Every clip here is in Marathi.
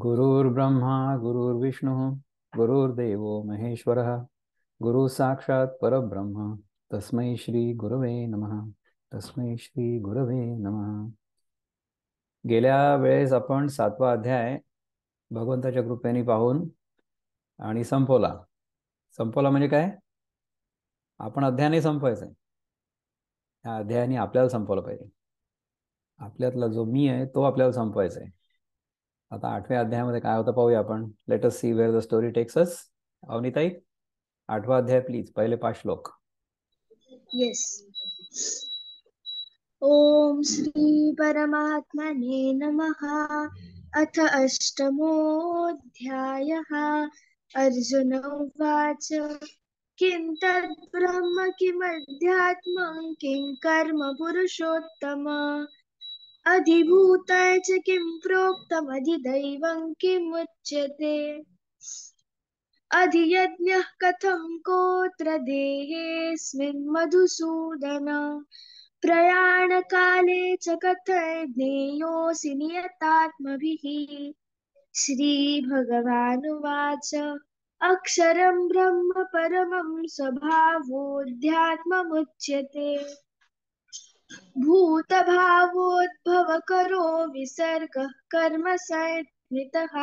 गुरुर् गुरुर्विष्णू गुरुर्देव महेश्वर गुरु साक्षात परब्रह्म तस्मै श्री गुरवे नम तस्मै श्री गुरवे नम गेल्या वेळेस आपण सातवा अध्याय भगवंताच्या कृपेने पाहून आणि संपवला संपवला म्हणजे काय आपण अध्यायाने संपवायचं आहे ह्या अध्यायाने आपल्याला संपवलं पाहिजे आपल्यातला जो मी आहे तो आपल्याला संपवायचा आहे आता आठव्या अध्यायामध्ये काय होतं पाहूया आपण let us see where the story takes us अवनीताई आठवा अध्याय प्लीज पहिले पाच श्लोक येस ओम श्री परमात्मने नमः अथ अध्यायः अर्जुन उवाच किं तद्ब्रह्म किमध्यात्मं किं कर्म पुरुषोत्तम अधिभूताय च किं प्रोक्तमधिदैवं किमुच्यते अधियज्ञः कथं कोत्र देहेऽस्मिन् मधुसूदन प्रयाणकाले च कथज्ञेयोऽसि नियतात्मभिः श्रीभगवानुवाच अक्षरं ब्रह्म परमं स्वभावोऽध्यात्ममुच्यते भावोद्भव करो विसर्ग कर्म सन्नितः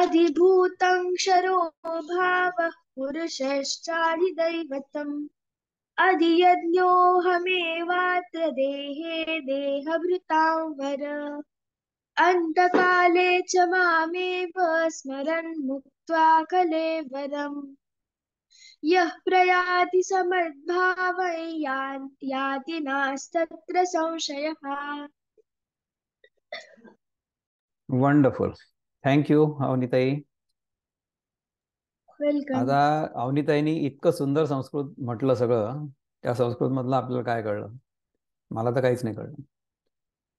अधिभूतं क्षरो भावः पुरुषश्चाधिदैवतम् अधियज्ञोऽहमेवात्र देहे देहभृतांवर अन्तकाले च मामेव स्मरन् मुक्त्वा कलेवरम् यः प्रयाति समद्भाव नास्तत्र संशयः वंडरफुल थँक यू अवनिताई आता अवनिताईनी इतकं सुंदर संस्कृत म्हटलं सगळं त्या संस्कृत मधलं आपल्याला काय कळलं मला तर काहीच नाही कळलं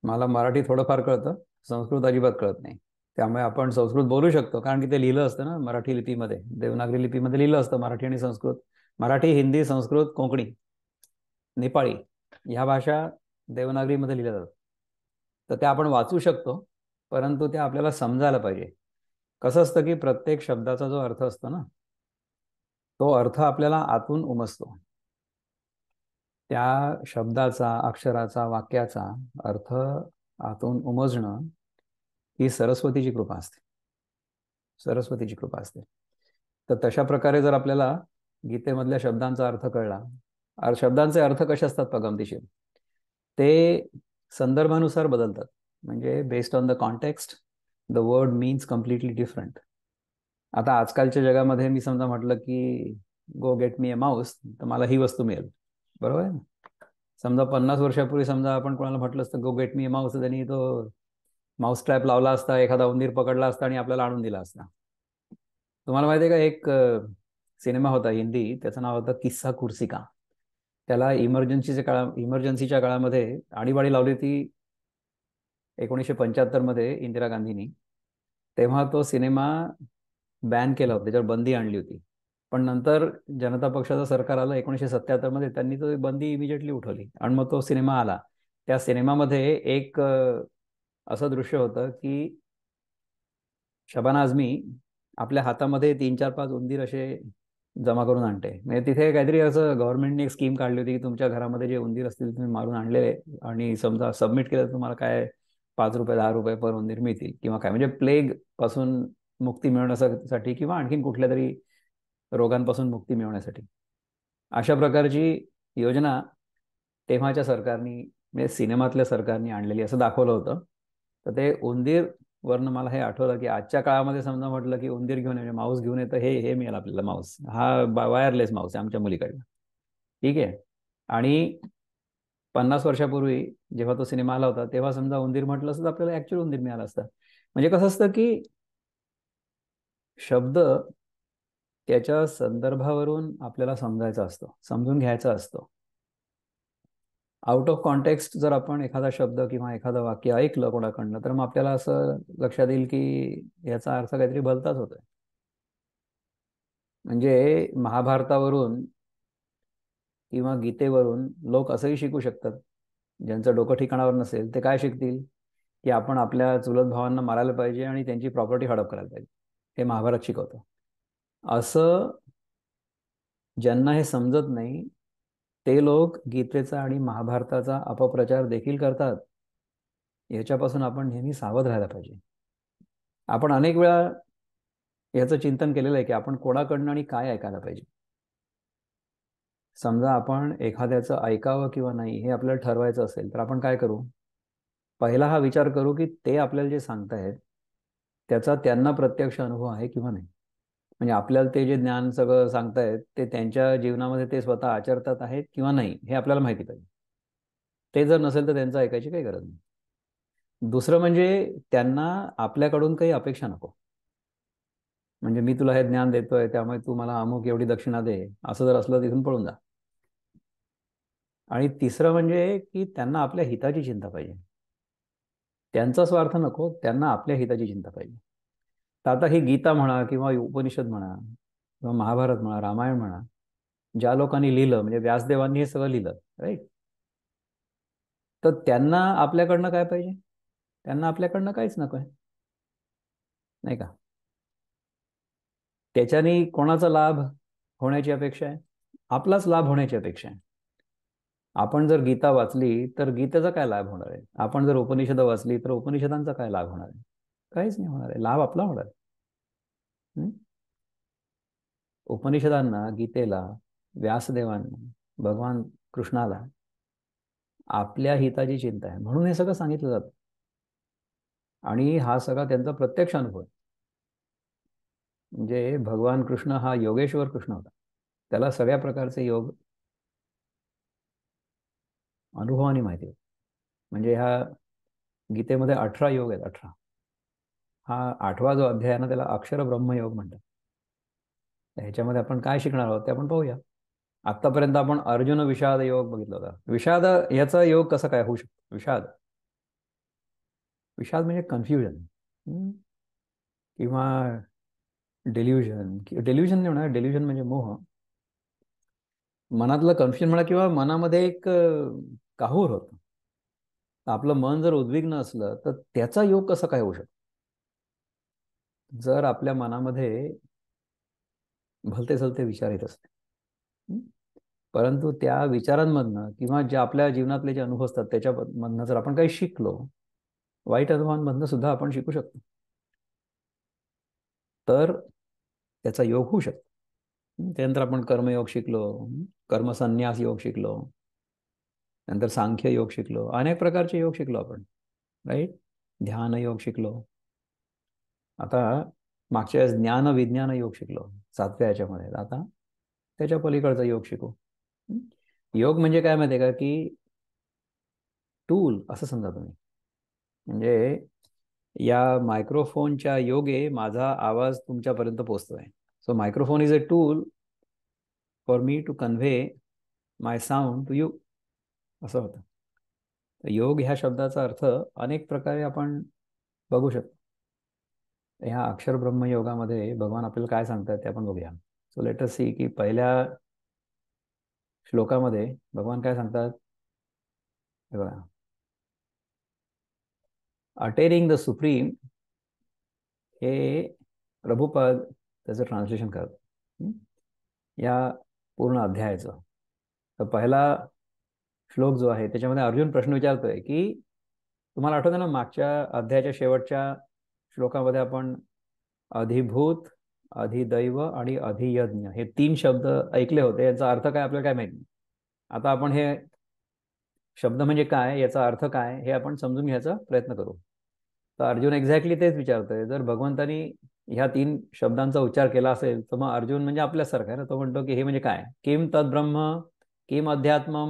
मला मराठी थोडंफार कळतं संस्कृत अजिबात कळत नाही त्यामुळे आपण संस्कृत बोलू शकतो कारण की ते लिहिलं असतं ना मराठी लिपीमध्ये देवनागरी लिपीमध्ये लिहिलं असतं मराठी आणि संस्कृत मराठी हिंदी संस्कृत कोकणी नेपाळी ह्या भाषा देवनागरीमध्ये लिहिल्या जातात तर त्या आपण वाचू शकतो परंतु त्या आपल्याला समजायला पाहिजे कसं असतं की प्रत्येक शब्दाचा जो अर्थ असतो ना तो अर्थ आपल्याला आतून उमसतो त्या शब्दाचा अक्षराचा वाक्याचा अर्थ आतून उमजणं ही सरस्वतीची कृपा असते सरस्वतीची कृपा असते तर तशा प्रकारे जर आपल्याला गीतेमधल्या शब्दांचा अर्थ कळला शब्दांचे अर्थ कसे असतात पगमतीशीर ते संदर्भानुसार बदलतात म्हणजे based on the context the word means completely different आता आजकालच्या जगामध्ये मी समजा म्हटलं की गो गेट मी ए माउस तर मला ही वस्तू मिळेल बरोबर आहे ना समजा पन्नास वर्षापूर्वी समजा आपण कोणाला म्हटलं असतं गो गेट मी ए माऊस त्यांनी तो माउस ट्रॅप लावला असता एखादा उंदीर पकडला असता आणि आपल्याला आणून दिला असता तुम्हाला माहिती आहे का एक सिनेमा होता हिंदी त्याचं नाव होतं किस्सा कुर्सिका त्याला इमर्जन्सीच्या काळा इमर्जन्सीच्या काळामध्ये आणीबाणी लावली होती एकोणीसशे मध्ये इंदिरा गांधींनी तेव्हा तो सिनेमा बॅन केला होता त्याच्यावर बंदी आणली होती पण नंतर जनता पक्षाचं सरकार आलं एकोणीसशे मध्ये त्यांनी तो बंदी इमिजिएटली उठवली आणि मग तो सिनेमा आला त्या सिनेमामध्ये एक असं दृश्य होत की शबाना आझमी आपल्या हातामध्ये तीन चार पाच उंदीर असे जमा करून आणते म्हणजे तिथे काहीतरी असं गव्हर्नमेंटने एक स्कीम काढली होती की तुमच्या घरामध्ये जे उंदीर असतील तुम्ही मारून आणलेले आणि समजा सबमिट केलं तर तुम्हाला काय पाच रुपये दहा रुपये पर उंदीर मिळतील किंवा काय म्हणजे प्लेग पासून मुक्ती मिळवण्यासाठी किंवा आणखीन कुठल्या तरी रोगांपासून मुक्ती मिळवण्यासाठी अशा प्रकारची योजना तेव्हाच्या सरकारनी म्हणजे सिनेमातल्या सरकारने आणलेली असं दाखवलं होतं तर ते उंदीर वरनं मला हे आठवलं की आजच्या काळामध्ये समजा म्हटलं की उंदीर घेऊन ये माऊस घेऊन येतं हे हे मिळेल आपल्याला माऊस हा वायरलेस माऊस आहे आमच्या मुलीकडनं ठीक आहे आणि पन्नास वर्षापूर्वी जेव्हा तो सिनेमा आला होता तेव्हा समजा उंदीर म्हटलं असतं आपल्याला ऍक्च्युअल उंदीर मिळालं असतं म्हणजे कसं असतं की शब्द त्याच्या संदर्भावरून आपल्याला समजायचा असतो समजून घ्यायचा असतो आउट ऑफ कॉन्टेक्स्ट जर आपण एखादा शब्द किंवा एखादं वाक्य ऐकलं कोणाकडनं तर मग आपल्याला असं लक्षात येईल की याचा अर्थ काहीतरी भलताच होतोय म्हणजे महाभारतावरून किंवा गीतेवरून लोक असंही शिकू शकतात ज्यांचं डोकं ठिकाणावर नसेल ते काय शिकतील की आपण आपल्या चुलत भावांना मारायला पाहिजे आणि त्यांची प्रॉपर्टी हडप करायला पाहिजे हे महाभारत शिकवतं असं ज्यांना हे समजत नाही ते लोक गीतेचा आणि महाभारताचा अपप्रचार देखील करतात याच्यापासून आपण नेहमी सावध राहायला पाहिजे आपण अनेक वेळा याचं चिंतन केलेलं आहे की आपण कोणाकडनं आणि काय ऐकायला पाहिजे समजा आपण एखाद्याचं ऐकावं किंवा नाही हे आपल्याला ठरवायचं असेल तर आपण काय करू पहिला हा विचार करू की ते आपल्याला जे सांगतायत त्याचा त्यांना प्रत्यक्ष अनुभव आहे किंवा नाही म्हणजे आपल्याला ते जे ज्ञान सगळं सांगतायत ते त्यांच्या जीवनामध्ये ते स्वतः आचरतात आहेत किंवा नाही हे आपल्याला माहिती पाहिजे ते जर नसेल तर त्यांचं ऐकायची काही गरज नाही दुसरं म्हणजे त्यांना आपल्याकडून काही अपेक्षा नको म्हणजे मी तुला हे ज्ञान देतोय त्यामुळे तू मला अमुक एवढी दक्षिणा दे असं जर असलं तिथून पळून जा आणि तिसरं म्हणजे की त्यांना आपल्या हिताची चिंता पाहिजे त्यांचा स्वार्थ नको त्यांना आपल्या हिताची चिंता पाहिजे तर आता ही गीता म्हणा किंवा उपनिषद म्हणा किंवा महाभारत म्हणा रामायण म्हणा ज्या लोकांनी लिहिलं म्हणजे व्यासदेवांनी हे सगळं लिहिलं राईट तर त्यांना आपल्याकडनं काय पाहिजे त्यांना आपल्याकडनं काहीच नको आहे नाही का त्याच्याने कोणाचा लाभ होण्याची अपेक्षा आहे आपलाच लाभ होण्याची अपेक्षा आहे आपण जर गीता वाचली तर गीतेचा काय लाभ होणार आहे आपण जर उपनिषद वाचली तर उपनिषदांचा काय लाभ होणार आहे काहीच नाही होणार आहे लाभ आपला होणार उपनिषदांना गीतेला व्यासदेवांना भगवान कृष्णाला आपल्या हिताची चिंता आहे म्हणून हे सगळं सांगितलं जात आणि हा सगळा त्यांचा प्रत्यक्ष अनुभव आहे म्हणजे भगवान कृष्ण हा योगेश्वर कृष्ण होता त्याला सगळ्या प्रकारचे योग अनुभवाने माहिती होते म्हणजे ह्या गीतेमध्ये अठरा योग आहेत अठरा हा आठवा जो अध्याय आहे ना त्याला अक्षर ब्रह्मयोग म्हणतात ह्याच्यामध्ये आपण काय शिकणार आहोत ते आपण पाहूया आत्तापर्यंत आपण अर्जुन विषाद योग बघितला होता विषाद याचा योग कसा काय होऊ शकतो विषाद विषाद म्हणजे कन्फ्युजन किंवा डेल्युजन डेल्युजन नाही म्हणा डेल्युजन म्हणजे मोह मनातलं कन्फ्युजन म्हणा किंवा मनामध्ये एक काहूर होतं आपलं मन जर उद्विग्न असलं तर त्याचा योग कसा काय होऊ शकतो जर आपल्या मनामध्ये भलते सलते विचार येत असते परंतु त्या विचारांमधनं किंवा ज्या आपल्या जीवनातले जे अनुभव असतात त्याच्यामधनं जर आपण काही शिकलो वाईट अनुभवांमधनं सुद्धा आपण शिकू शकतो तर त्याचा योग होऊ शकतो त्यानंतर आपण कर्मयोग शिकलो कर्मसन्यास योग शिकलो नंतर सांख्य योग शिकलो अनेक प्रकारचे योग शिकलो आपण राईट ध्यान योग शिकलो आता मागच्या वेळेस ज्ञान विज्ञान योग शिकलो सातव्या याच्यामध्ये आता त्याच्या पलीकडचा योग शिकू योग म्हणजे काय माहिती का की टूल असं समजा तुम्ही म्हणजे या मायक्रोफोनच्या योगे माझा आवाज तुमच्यापर्यंत पोहोचतोय so microphone is a tool for me to convey my sound to you असं होतं योग ह्या शब्दाचा अर्थ अनेक प्रकारे आपण बघू शकतो ह्या अक्षर ब्रह्मयोगामध्ये भगवान आपल्याला काय सांगतात ते आपण बघूया सो लेट अस सी की पहिल्या श्लोकामध्ये भगवान काय सांगतात बघा अटेरिंग द सुप्रीम हे प्रभुपद त्याचं ट्रान्सलेशन करत या पूर्ण अध्यायाचं तर पहिला श्लोक जो आहे त्याच्यामध्ये अर्जुन प्रश्न विचारतोय की तुम्हाला आठवतं ना मागच्या अध्यायाच्या शेवटच्या श्लोकामध्ये आपण अधिभूत अधिदैव आणि अधियज्ञ हे तीन शब्द ऐकले होते याचा अर्थ काय आपल्याला काय माहिती आता आपण हे शब्द म्हणजे काय याचा अर्थ काय हे आपण समजून घ्यायचा प्रयत्न करू तर अर्जुन एक्झॅक्टली तेच विचारतोय जर भगवंतानी ह्या तीन शब्दांचा उच्चार केला असेल तर मग अर्जुन म्हणजे आपल्यासारखा आहे ना तो म्हणतो की हे म्हणजे काय किम तद्ब्रह्म किम अध्यात्म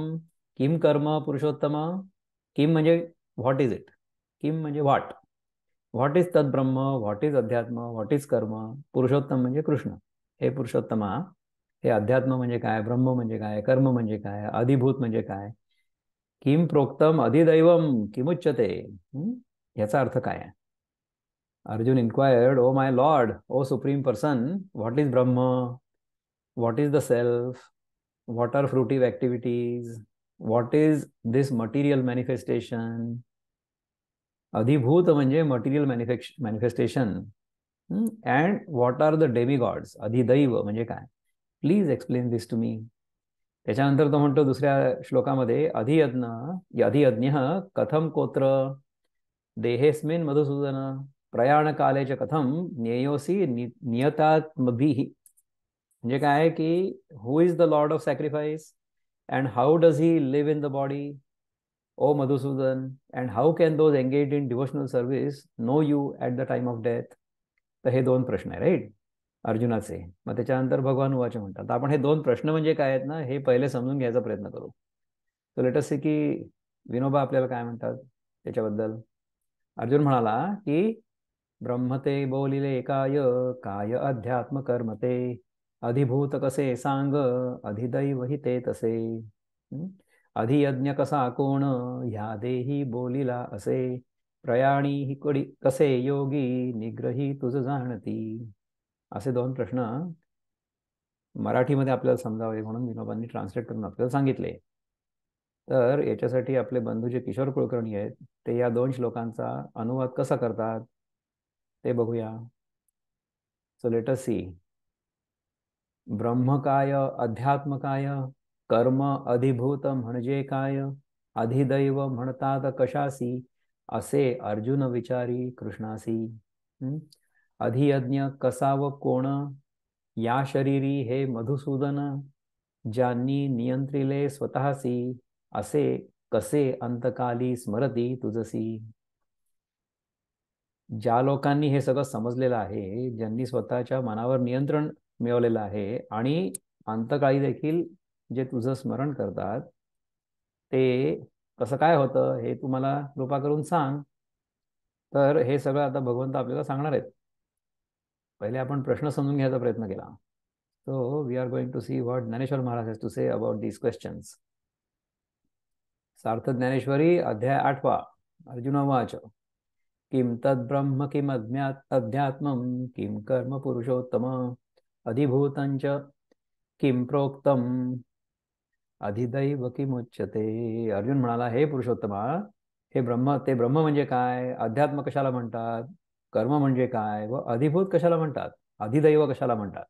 किम कर्म पुरुषोत्तम किम म्हणजे व्हॉट इज इट किम म्हणजे व्हॉट व्हॉट इज तद ब्रह्म व्हॉट इज अध्यात्म व्हॉट इज कर्म पुरुषोत्तम म्हणजे कृष्ण हे पुरुषोत्तमा हे अध्यात्म म्हणजे काय ब्रह्म म्हणजे काय कर्म म्हणजे काय अधिभूत म्हणजे काय किम प्रोक्तम अधिदैवम किमुच्चते याचा अर्थ काय आहे Arjun inquired O my lord O supreme person what is ब्रह्म what is the self what are fruitive activities what is this material manifestation अधिभूत म्हणजे material manifestation and what are the gods अधिदैव म्हणजे काय please explain this to me त्याच्यानंतर तो म्हणतो दुसऱ्या श्लोकामध्ये अधियज्ञ अधियज्ञ कथम कोत्र देहेस्मिन मधुसूदन प्रयाणकाले च कथम ज्ञेयोसी नियतात्मभिः म्हणजे काय की who is the lord of sacrifice and how does he live in the body O Madhusudan and how can those engage in devotional service know you at the time of death तर हे दोन प्रश्न आहे राईट अर्जुनाचे मग त्याच्यानंतर भगवान उवाचे म्हणतात आपण हे दोन प्रश्न म्हणजे काय आहेत ना हे पहिले समजून घ्यायचा प्रयत्न करू तर लेटस की विनोबा आपल्याला काय म्हणतात त्याच्याबद्दल अर्जुन म्हणाला की ब्रह्मते बोलिले काय काय अध्यात्म कर्मते अधिभूत कसे सांग अधिदैव ते तसे आधी यज्ञ कसा कोण ह्या देही बोलिला असे प्रयाणी ही कडी कसे योगी निग्रही तुझ जाणती असे दोन प्रश्न मराठीमध्ये आपल्याला समजावे म्हणून विनोबांनी ट्रान्सलेट करून आपल्याला सांगितले तर याच्यासाठी आपले बंधू जे किशोर कुलकर्णी आहेत ते या दोन श्लोकांचा अनुवाद कसा करतात ते बघूया सो लेट सी ब्रह्मकाय अध्यात्मकाय कर्म अधिभूत म्हणजे काय अधिदैव म्हणतात कशासी असे अर्जुन विचारी कृष्णासी अधियज्ञ कसा व कोण या शरीरी हे मधुसूदन ज्यांनी नियंत्रिले स्वतःसी असे कसे अंतकाली स्मरती तुझसी ज्या लोकांनी हे सगळं समजलेलं आहे ज्यांनी स्वतःच्या मनावर नियंत्रण मिळवलेलं आहे आणि अंतकाळी देखील जे तुझं स्मरण करतात ते कसं काय होतं हे तुम्हाला कृपा करून सांग तर हे सगळं आता भगवंत आपल्याला सांगणार आहेत पहिले आपण प्रश्न समजून घ्यायचा प्रयत्न केला so we are going to see what Dnyaneshwar Maharaj has to say about these questions सार्थ ज्ञानेश्वरी अध्याय आठवा अर्जुनवाच किम तद ब्रह्म किम अध्यात्म किम कर्म पुरुषोत्तम अधिभूतांच किम प्रोक्तम अधिदैव किमुच्यते अर्जुन म्हणाला हे पुरुषोत्तमा हे ब्रह्म ते ब्रह्म म्हणजे काय अध्यात्म कशाला म्हणतात कर्म म्हणजे काय व अधिभूत कशाला म्हणतात अधिदैव कशाला म्हणतात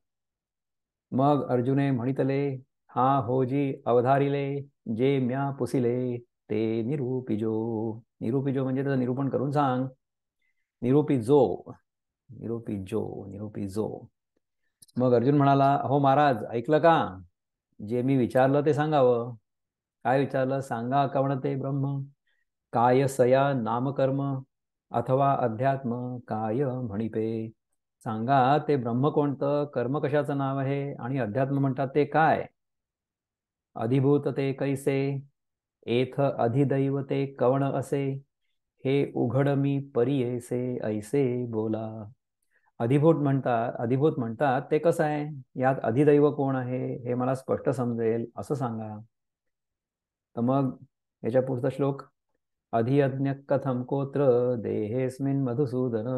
मग अर्जुने म्हणितले हा होजी अवधारिले जे म्या पुसिले ते निरूपिजो निरूपिजो म्हणजे त्याचं निरूपण करून सांग निरूपी जो निरूपी जो निरूपी जो मग अर्जुन म्हणाला हो महाराज ऐकलं का जे मी विचारलं ते सांगावं काय विचारलं सांगा कवण ते ब्रह्म काय सया नामकर्म अथवा अध्यात्म काय म्हणिपे सांगा ते ब्रह्म कोणतं कर्म कशाचं नाव आहे आणि अध्यात्म म्हणतात ते काय अधिभूत ते कैसे एथ अधिदैव ते कवण असे हे उघड मी परी ऐसे ऐसे बोला अधिभूत म्हणतात अधिभूत म्हणतात ते कसं आहे यात अधिदैव कोण आहे हे मला स्पष्ट समजेल असं सांगा तर मग याच्या पुढचा श्लोक अधियज्ञ कथम कोत्र देहेस्मिन मधुसूदन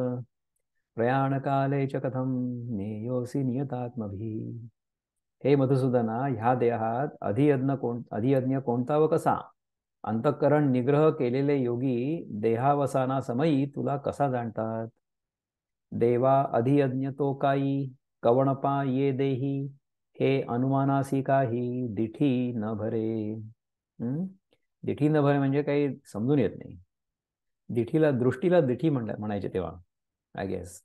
प्रयाणकाले च कथम नेयोसी नियतात्मभी हे मधुसूदना ह्या देहात अधियज्ञ कोण अधियज्ञ कोणता व कसा अंतःकरण निग्रह केलेले योगी देहावसाना समयी तुला कसा जाणतात देवा तो काही कवणपा ये देही हे अनुमानासी काही दिठी न भरे दिठी न भरे म्हणजे काही समजून येत नाही दिठीला दृष्टीला दिठी म्हण म्हणायचे तेव्हा आय गेस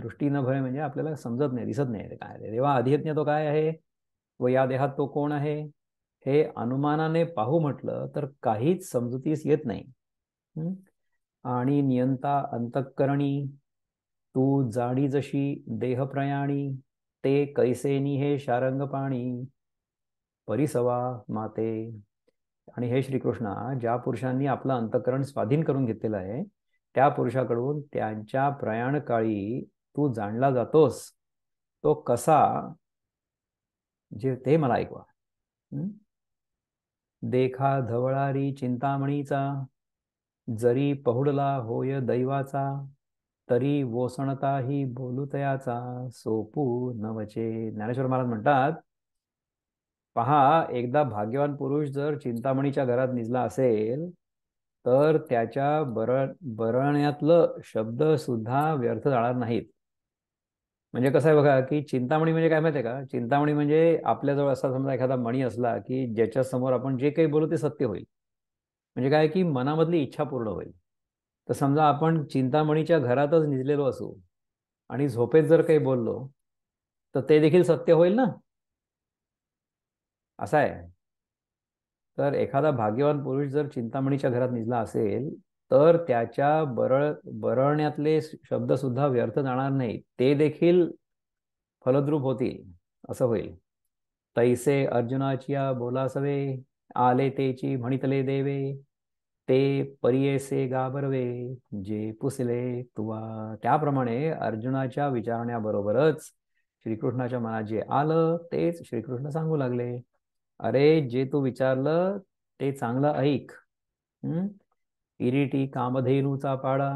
दृष्टी न भरे म्हणजे आपल्याला समजत नाही दिसत नाही काय देवा अधियज्ञ तो काय आहे व या देहात तो कोण आहे हे अनुमानाने पाहू म्हटलं तर काहीच समजुतीस येत नाही आणि नियंता अंतकरणी तू जाणी जशी देहप्रयाणी ते कैसेनी हे शारंग पाणी परिसवा माते आणि हे श्रीकृष्णा ज्या पुरुषांनी आपलं अंतकरण स्वाधीन करून घेतलेलं आहे त्या पुरुषाकडून त्यांच्या प्रयाणकाळी तू जाणला जातोस तो कसा जे ते मला ऐकवा देखा धवळारी चिंतामणीचा जरी पहुडला होय दैवाचा तरी वोसणता ही बोलुतयाचा सोपू नवचे ज्ञानेश्वर महाराज म्हणतात पहा एकदा भाग्यवान पुरुष जर चिंतामणीच्या घरात निजला असेल तर त्याच्या बर बरण्यातलं शब्द सुद्धा व्यर्थ जाणार नाहीत म्हणजे कसं आहे बघा की चिंतामणी म्हणजे काय माहिती आहे का चिंतामणी म्हणजे आपल्याजवळ असा समजा एखादा मणी असला की ज्याच्या समोर आपण जे काही बोलू ते सत्य होईल म्हणजे काय की मनामधली इच्छा पूर्ण होईल तर समजा आपण चिंतामणीच्या घरातच निजलेलो असू आणि झोपेत जर काही बोललो तर ते देखील सत्य होईल ना असं आहे तर एखादा भाग्यवान पुरुष जर चिंतामणीच्या घरात निजला असेल तर त्याच्या बरळ बरळण्यातले शब्द सुद्धा व्यर्थ जाणार नाही ते देखील फलद्रूप होतील असं होईल तैसे अर्जुनाची बोलासवे आले तेची म्हणितले देवे ते परियेसे गाबरवे, जे पुसले तुवा त्याप्रमाणे अर्जुनाच्या विचारण्याबरोबरच श्रीकृष्णाच्या मनात जे आलं तेच श्रीकृष्ण सांगू लागले अरे जे तू विचारलं ते चांगलं ऐक इरिटी कामधेनूचा पाडा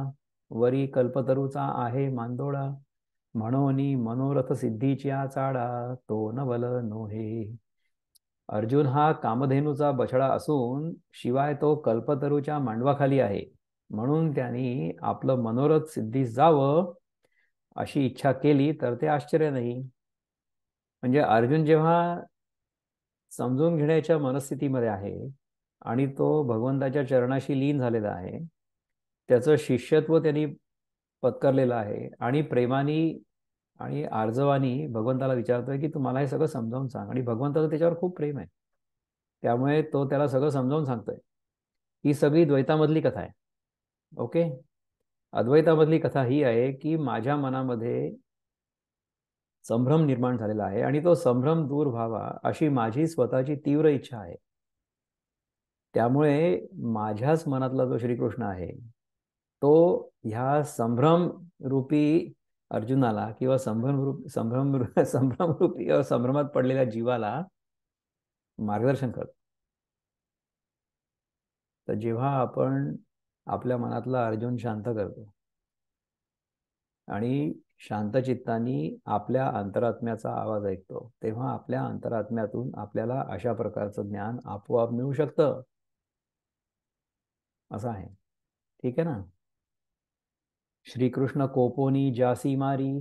वरी कल्पतरूचा आहे मांदोळा म्हणोनी मनोरथ सिद्धीच्या चाडा तो नवल नोहे अर्जुन हा कामधेनूचा बछडा असून शिवाय तो कल्पतरूच्या मांडवाखाली आहे म्हणून त्यांनी आपलं मनोरथ सिद्धी जावं अशी इच्छा केली तर ते आश्चर्य नाही म्हणजे अर्जुन जेव्हा समजून घेण्याच्या मनस्थितीमध्ये आहे आणि तो भगवंताच्या चरणाशी लीन झालेला आहे त्याचं शिष्यत्व त्यांनी पत्करलेलं आहे आणि प्रेमाने आणि आर्जवानी भगवंताला विचारतोय की तू मला हे सगळं समजावून सांग आणि भगवंताचं त्याच्यावर खूप प्रेम आहे त्यामुळे तो त्याला सगळं समजावून सांगतोय ही सगळी द्वैतामधली कथा आहे ओके अद्वैतामधली कथा ही आहे की माझ्या मनामध्ये संभ्रम निर्माण झालेला आहे आणि तो संभ्रम दूर व्हावा अशी माझी स्वतःची तीव्र इच्छा आहे त्यामुळे माझ्याच मनातला जो श्रीकृष्ण आहे तो ह्या संभ्रम रूपी अर्जुनाला किंवा संभ्रमरूप संभ्रम संभ्रमरूपी संभ्रमात पडलेल्या जीवाला मार्गदर्शन करतो तर जेव्हा आपण आपल्या मनातला अर्जुन शांत करतो आणि शांत चित्तानी आपल्या अंतरात्म्याचा आवाज ऐकतो तेव्हा आपल्या अंतरात्म्यातून आपल्याला अशा प्रकारचं ज्ञान आपोआप मिळू शकतं असं आहे ठीक आहे ना श्रीकृष्ण कोपोनी जासी मारी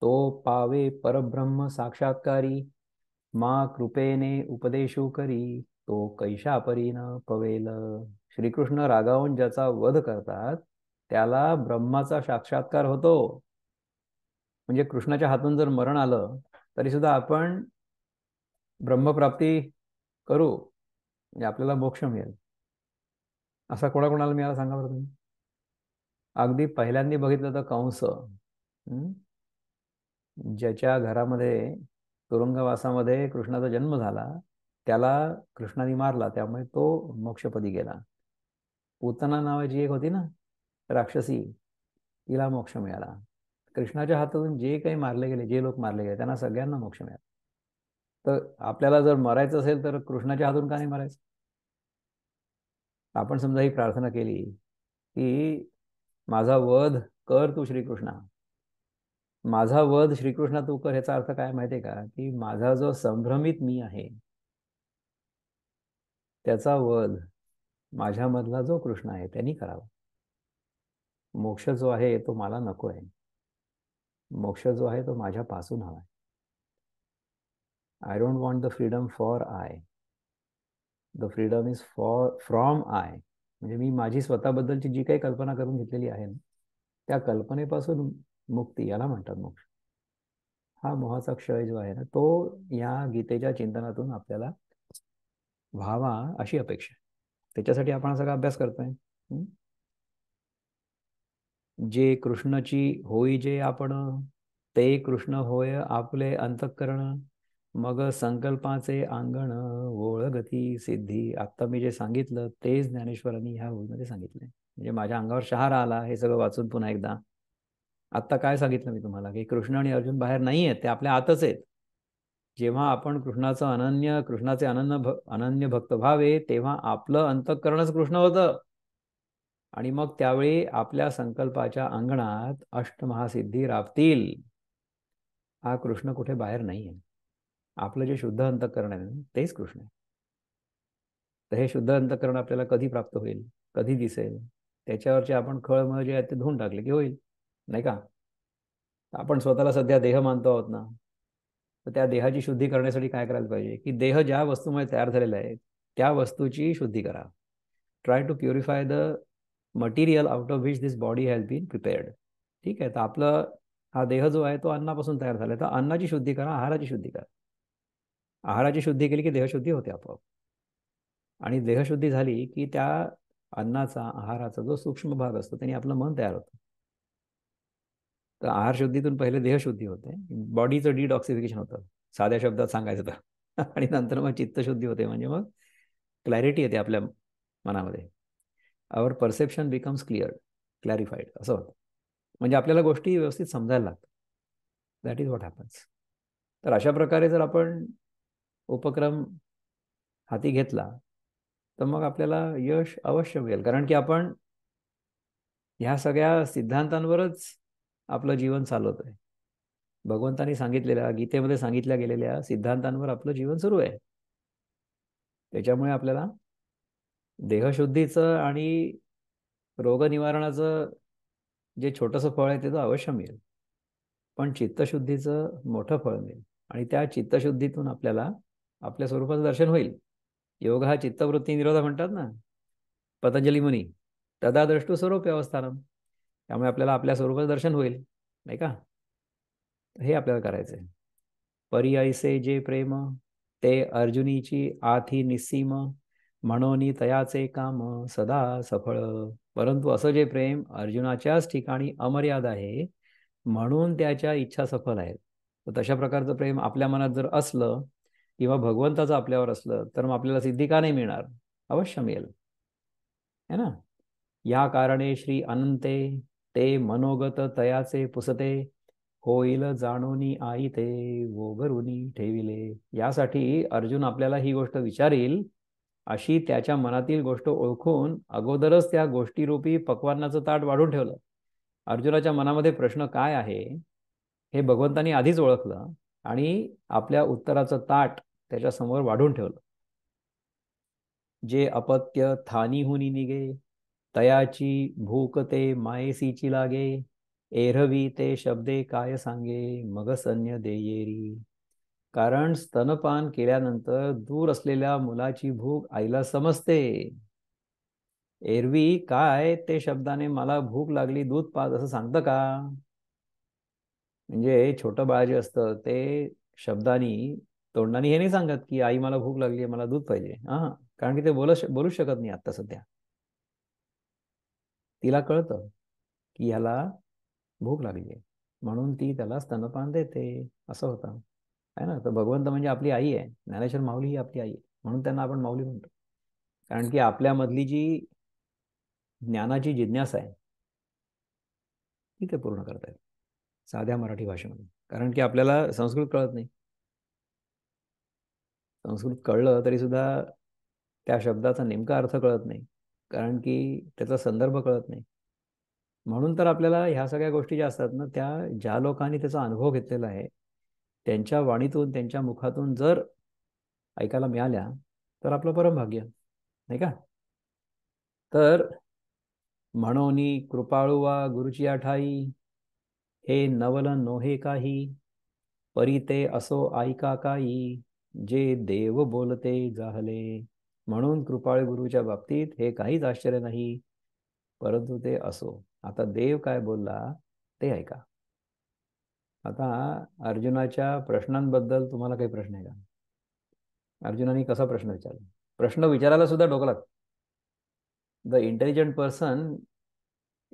तो पावे परब्रह्म साक्षात्कारी मा कृपेने उपदेशो करी तो कैशा न पवेल श्रीकृष्ण रागावून ज्याचा वध करतात त्याला ब्रह्माचा साक्षात्कार होतो म्हणजे कृष्णाच्या हातून जर मरण आलं तरी सुद्धा आपण ब्रह्मप्राप्ती करू म्हणजे आपल्याला मोक्ष मिळेल असा कोणाकोणाला मिळाला सांगा बरं तुम्ही अगदी पहिल्यांदा बघितलं तर कंस ज्याच्या घरामध्ये तुरुंगवासामध्ये कृष्णाचा जन्म झाला त्याला कृष्णाने मारला त्यामुळे तो मोक्षपदी गेला पूतना नावाची एक होती ना राक्षसी तिला मोक्ष मिळाला कृष्णाच्या हातातून जे काही मारले गेले जे लोक मारले गेले त्यांना सगळ्यांना मोक्ष मिळाला तर आपल्याला जर मरायचं असेल तर कृष्णाच्या हातून का नाही मरायचं आपण समजा ही प्रार्थना केली की माझा वध कर तू श्रीकृष्णा माझा वध श्रीकृष्ण तू कर ह्याचा अर्थ काय माहितीये का की माझा जो संभ्रमित मी आहे त्याचा वध माझ्यामधला जो कृष्ण आहे त्यांनी करावा मोक्ष जो आहे तो मला नको आहे मोक्ष जो आहे तो माझ्यापासून हवा आहे I don't want the freedom for I the freedom is for from I म्हणजे मी माझी स्वतःबद्दलची जी काही कल्पना करून घेतलेली आहे ना त्या कल्पनेपासून मुक्ती याला म्हणतात मोक्ष हा मोहाचा क्षय जो आहे ना तो या गीतेच्या चिंतनातून आपल्याला व्हावा अशी अपेक्षा आहे त्याच्यासाठी आपण सगळा अभ्यास करतोय जे कृष्णाची होई जे आपण ते कृष्ण होय आपले अंतःकरण मग संकल्पाचे अंगण ओळगती सिद्धी आत्ता मी जे सांगितलं तेच ज्ञानेश्वरांनी ह्या ओळीमध्ये सांगितले म्हणजे माझ्या अंगावर शहार आला हे सगळं वाचून पुन्हा एकदा आत्ता काय सांगितलं मी तुम्हाला की कृष्ण आणि अर्जुन बाहेर नाही आहेत ते आपल्या आतच आहेत जेव्हा आपण कृष्णाचं अनन्य कृष्णाचे अनन्य भ अनन्य भक्त व्हावे तेव्हा आपलं अंतःकरणच कृष्ण होतं आणि मग त्यावेळी आपल्या संकल्पाच्या अंगणात अष्टमहासिद्धी राबतील हा कृष्ण कुठे बाहेर नाही आहे आपलं जे शुद्ध अंतकरण आहे तेच कृष्ण आहे तर हे शुद्ध अंतकरण आपल्याला कधी प्राप्त होईल कधी दिसेल त्याच्यावरचे आपण खळमळ जे आहेत ते धुवून टाकले की होईल नाही का आपण स्वतःला सध्या देह मानतो आहोत ना तर त्या देहाची शुद्धी करण्यासाठी काय करायला पाहिजे की देह ज्या वस्तूमुळे तयार झालेला आहे त्या वस्तूची शुद्धी करा try to purify the material out of which this body has been prepared ठीक आहे तर आपलं हा देह जो आहे तो अन्नापासून तयार झाला आहे तर अन्नाची शुद्धी करा आहाराची शुद्धी करा आहाराची शुद्धी केली की देहशुद्धी होते आपोआप आणि देहशुद्धी झाली की त्या अन्नाचा आहाराचा जो सूक्ष्म भाग असतो त्याने आपलं मन तयार होतं तर आहार शुद्धीतून पहिले देहशुद्धी होते बॉडीचं डिटॉक्सिफिकेशन होतं साध्या शब्दात सांगायचं तर आणि नंतर मग चित्तशुद्धी होते म्हणजे मग क्लॅरिटी येते आपल्या मनामध्ये our perception becomes clear clarified असं होतं म्हणजे आपल्याला गोष्टी व्यवस्थित समजायला लागतात दॅट इज व्हॉट हॅपन्स तर अशा प्रकारे जर आपण उपक्रम हाती घेतला तर मग आपल्याला यश अवश्य मिळेल कारण की आपण ह्या सगळ्या सिद्धांतांवरच आपलं जीवन चालवत आहे भगवंतानी सांगितलेल्या गीतेमध्ये सांगितल्या गेलेल्या सिद्धांतांवर आपलं जीवन सुरू आहे त्याच्यामुळे आपल्याला देहशुद्धीचं आणि रोगनिवारणाचं जे छोटंसं फळ आहे ते तो अवश्य मिळेल पण चित्तशुद्धीचं मोठं फळ मिळेल आणि त्या चित्तशुद्धीतून आपल्याला आपल्या स्वरूपाचं दर्शन होईल योग हा चित्तवृत्ती निरोधा म्हणतात ना पतंजली मुनी तदा दृष्टू स्वरूप व्यवस्थान त्यामुळे आपल्याला आपल्या स्वरूपाचं दर्शन होईल नाही का हे आपल्याला करायचं आहे जे प्रेम ते अर्जुनीची आथी निसीम म्हणून तयाचे काम सदा सफळ परंतु असं जे प्रेम अर्जुनाच्याच ठिकाणी अमर्याद आहे म्हणून त्याच्या इच्छा सफल आहेत तशा प्रकारचं प्रेम आपल्या मनात जर असलं किंवा भगवंताचं आपल्यावर असलं तर मग आपल्याला सिद्धी का नाही मिळणार अवश्य मिळेल आहे ना या कारणे श्री अनंते ते मनोगत तयाचे पुसते होईल जाणूनी आई ते वोगरुनी ठेविले यासाठी अर्जुन आपल्याला ही गोष्ट विचारील अशी त्याच्या मनातील गोष्ट ओळखून अगोदरच त्या गोष्टीरूपी पकवानाचं ताट वाढून ठेवलं अर्जुनाच्या मनामध्ये प्रश्न काय आहे हे भगवंतांनी आधीच ओळखलं आणि आपल्या उत्तराचं ताट त्याच्यासमोर वाढून ठेवलं जे अपत्य थानीहुनी निगे तयाची भूक ते मायेसीची लागे एरवी ते शब्दे काय सांगे मग सन्य देयेरी कारण स्तनपान केल्यानंतर दूर असलेल्या मुलाची भूक आईला समजते एरवी काय ते शब्दाने मला भूक लागली दूध पाज असं सांगतं का म्हणजे छोट बाळ जे असतं ते शब्दानी तोंडाने हे नाही सांगत की आई मला भूक लागली आहे मला दूध पाहिजे हा कारण की ते बोल बोलू शकत नाही आता सध्या तिला कळतं की याला भूक लागली आहे म्हणून ती त्याला स्तनपान देते असं होतं आहे ना तर भगवंत म्हणजे आपली आई आहे ज्ञानेश्वर माऊली ही आपली आई आहे म्हणून त्यांना आपण माऊली म्हणतो कारण की आपल्यामधली जी ज्ञानाची जिज्ञासा आहे ती ते पूर्ण करतायत साध्या मराठी भाषेमध्ये कारण की आपल्याला संस्कृत कळत नाही संस्कृत कळलं तरी सुद्धा त्या शब्दाचा नेमका अर्थ कळत नाही कारण की त्याचा संदर्भ कळत नाही म्हणून तर आपल्याला ह्या सगळ्या गोष्टी ज्या असतात ना त्या ज्या लोकांनी त्याचा अनुभव घेतलेला आहे त्यांच्या वाणीतून त्यांच्या मुखातून जर ऐकायला मिळाल्या तर आपलं परमभाग्य नाही का तर म्हणोनी कृपाळुवा गुरुची आठाई हे नवल नोहे काही परिते असो ऐका काही जे देव बोलते जाहले म्हणून कृपाळ गुरुच्या बाबतीत हे काहीच आश्चर्य नाही परंतु ते असो आता देव काय बोलला ते ऐका आता अर्जुनाच्या प्रश्नांबद्दल तुम्हाला काही प्रश्न आहे का अर्जुनाने कसा प्रश्न विचारला प्रश्न विचारायला सुद्धा डोकलात the intelligent person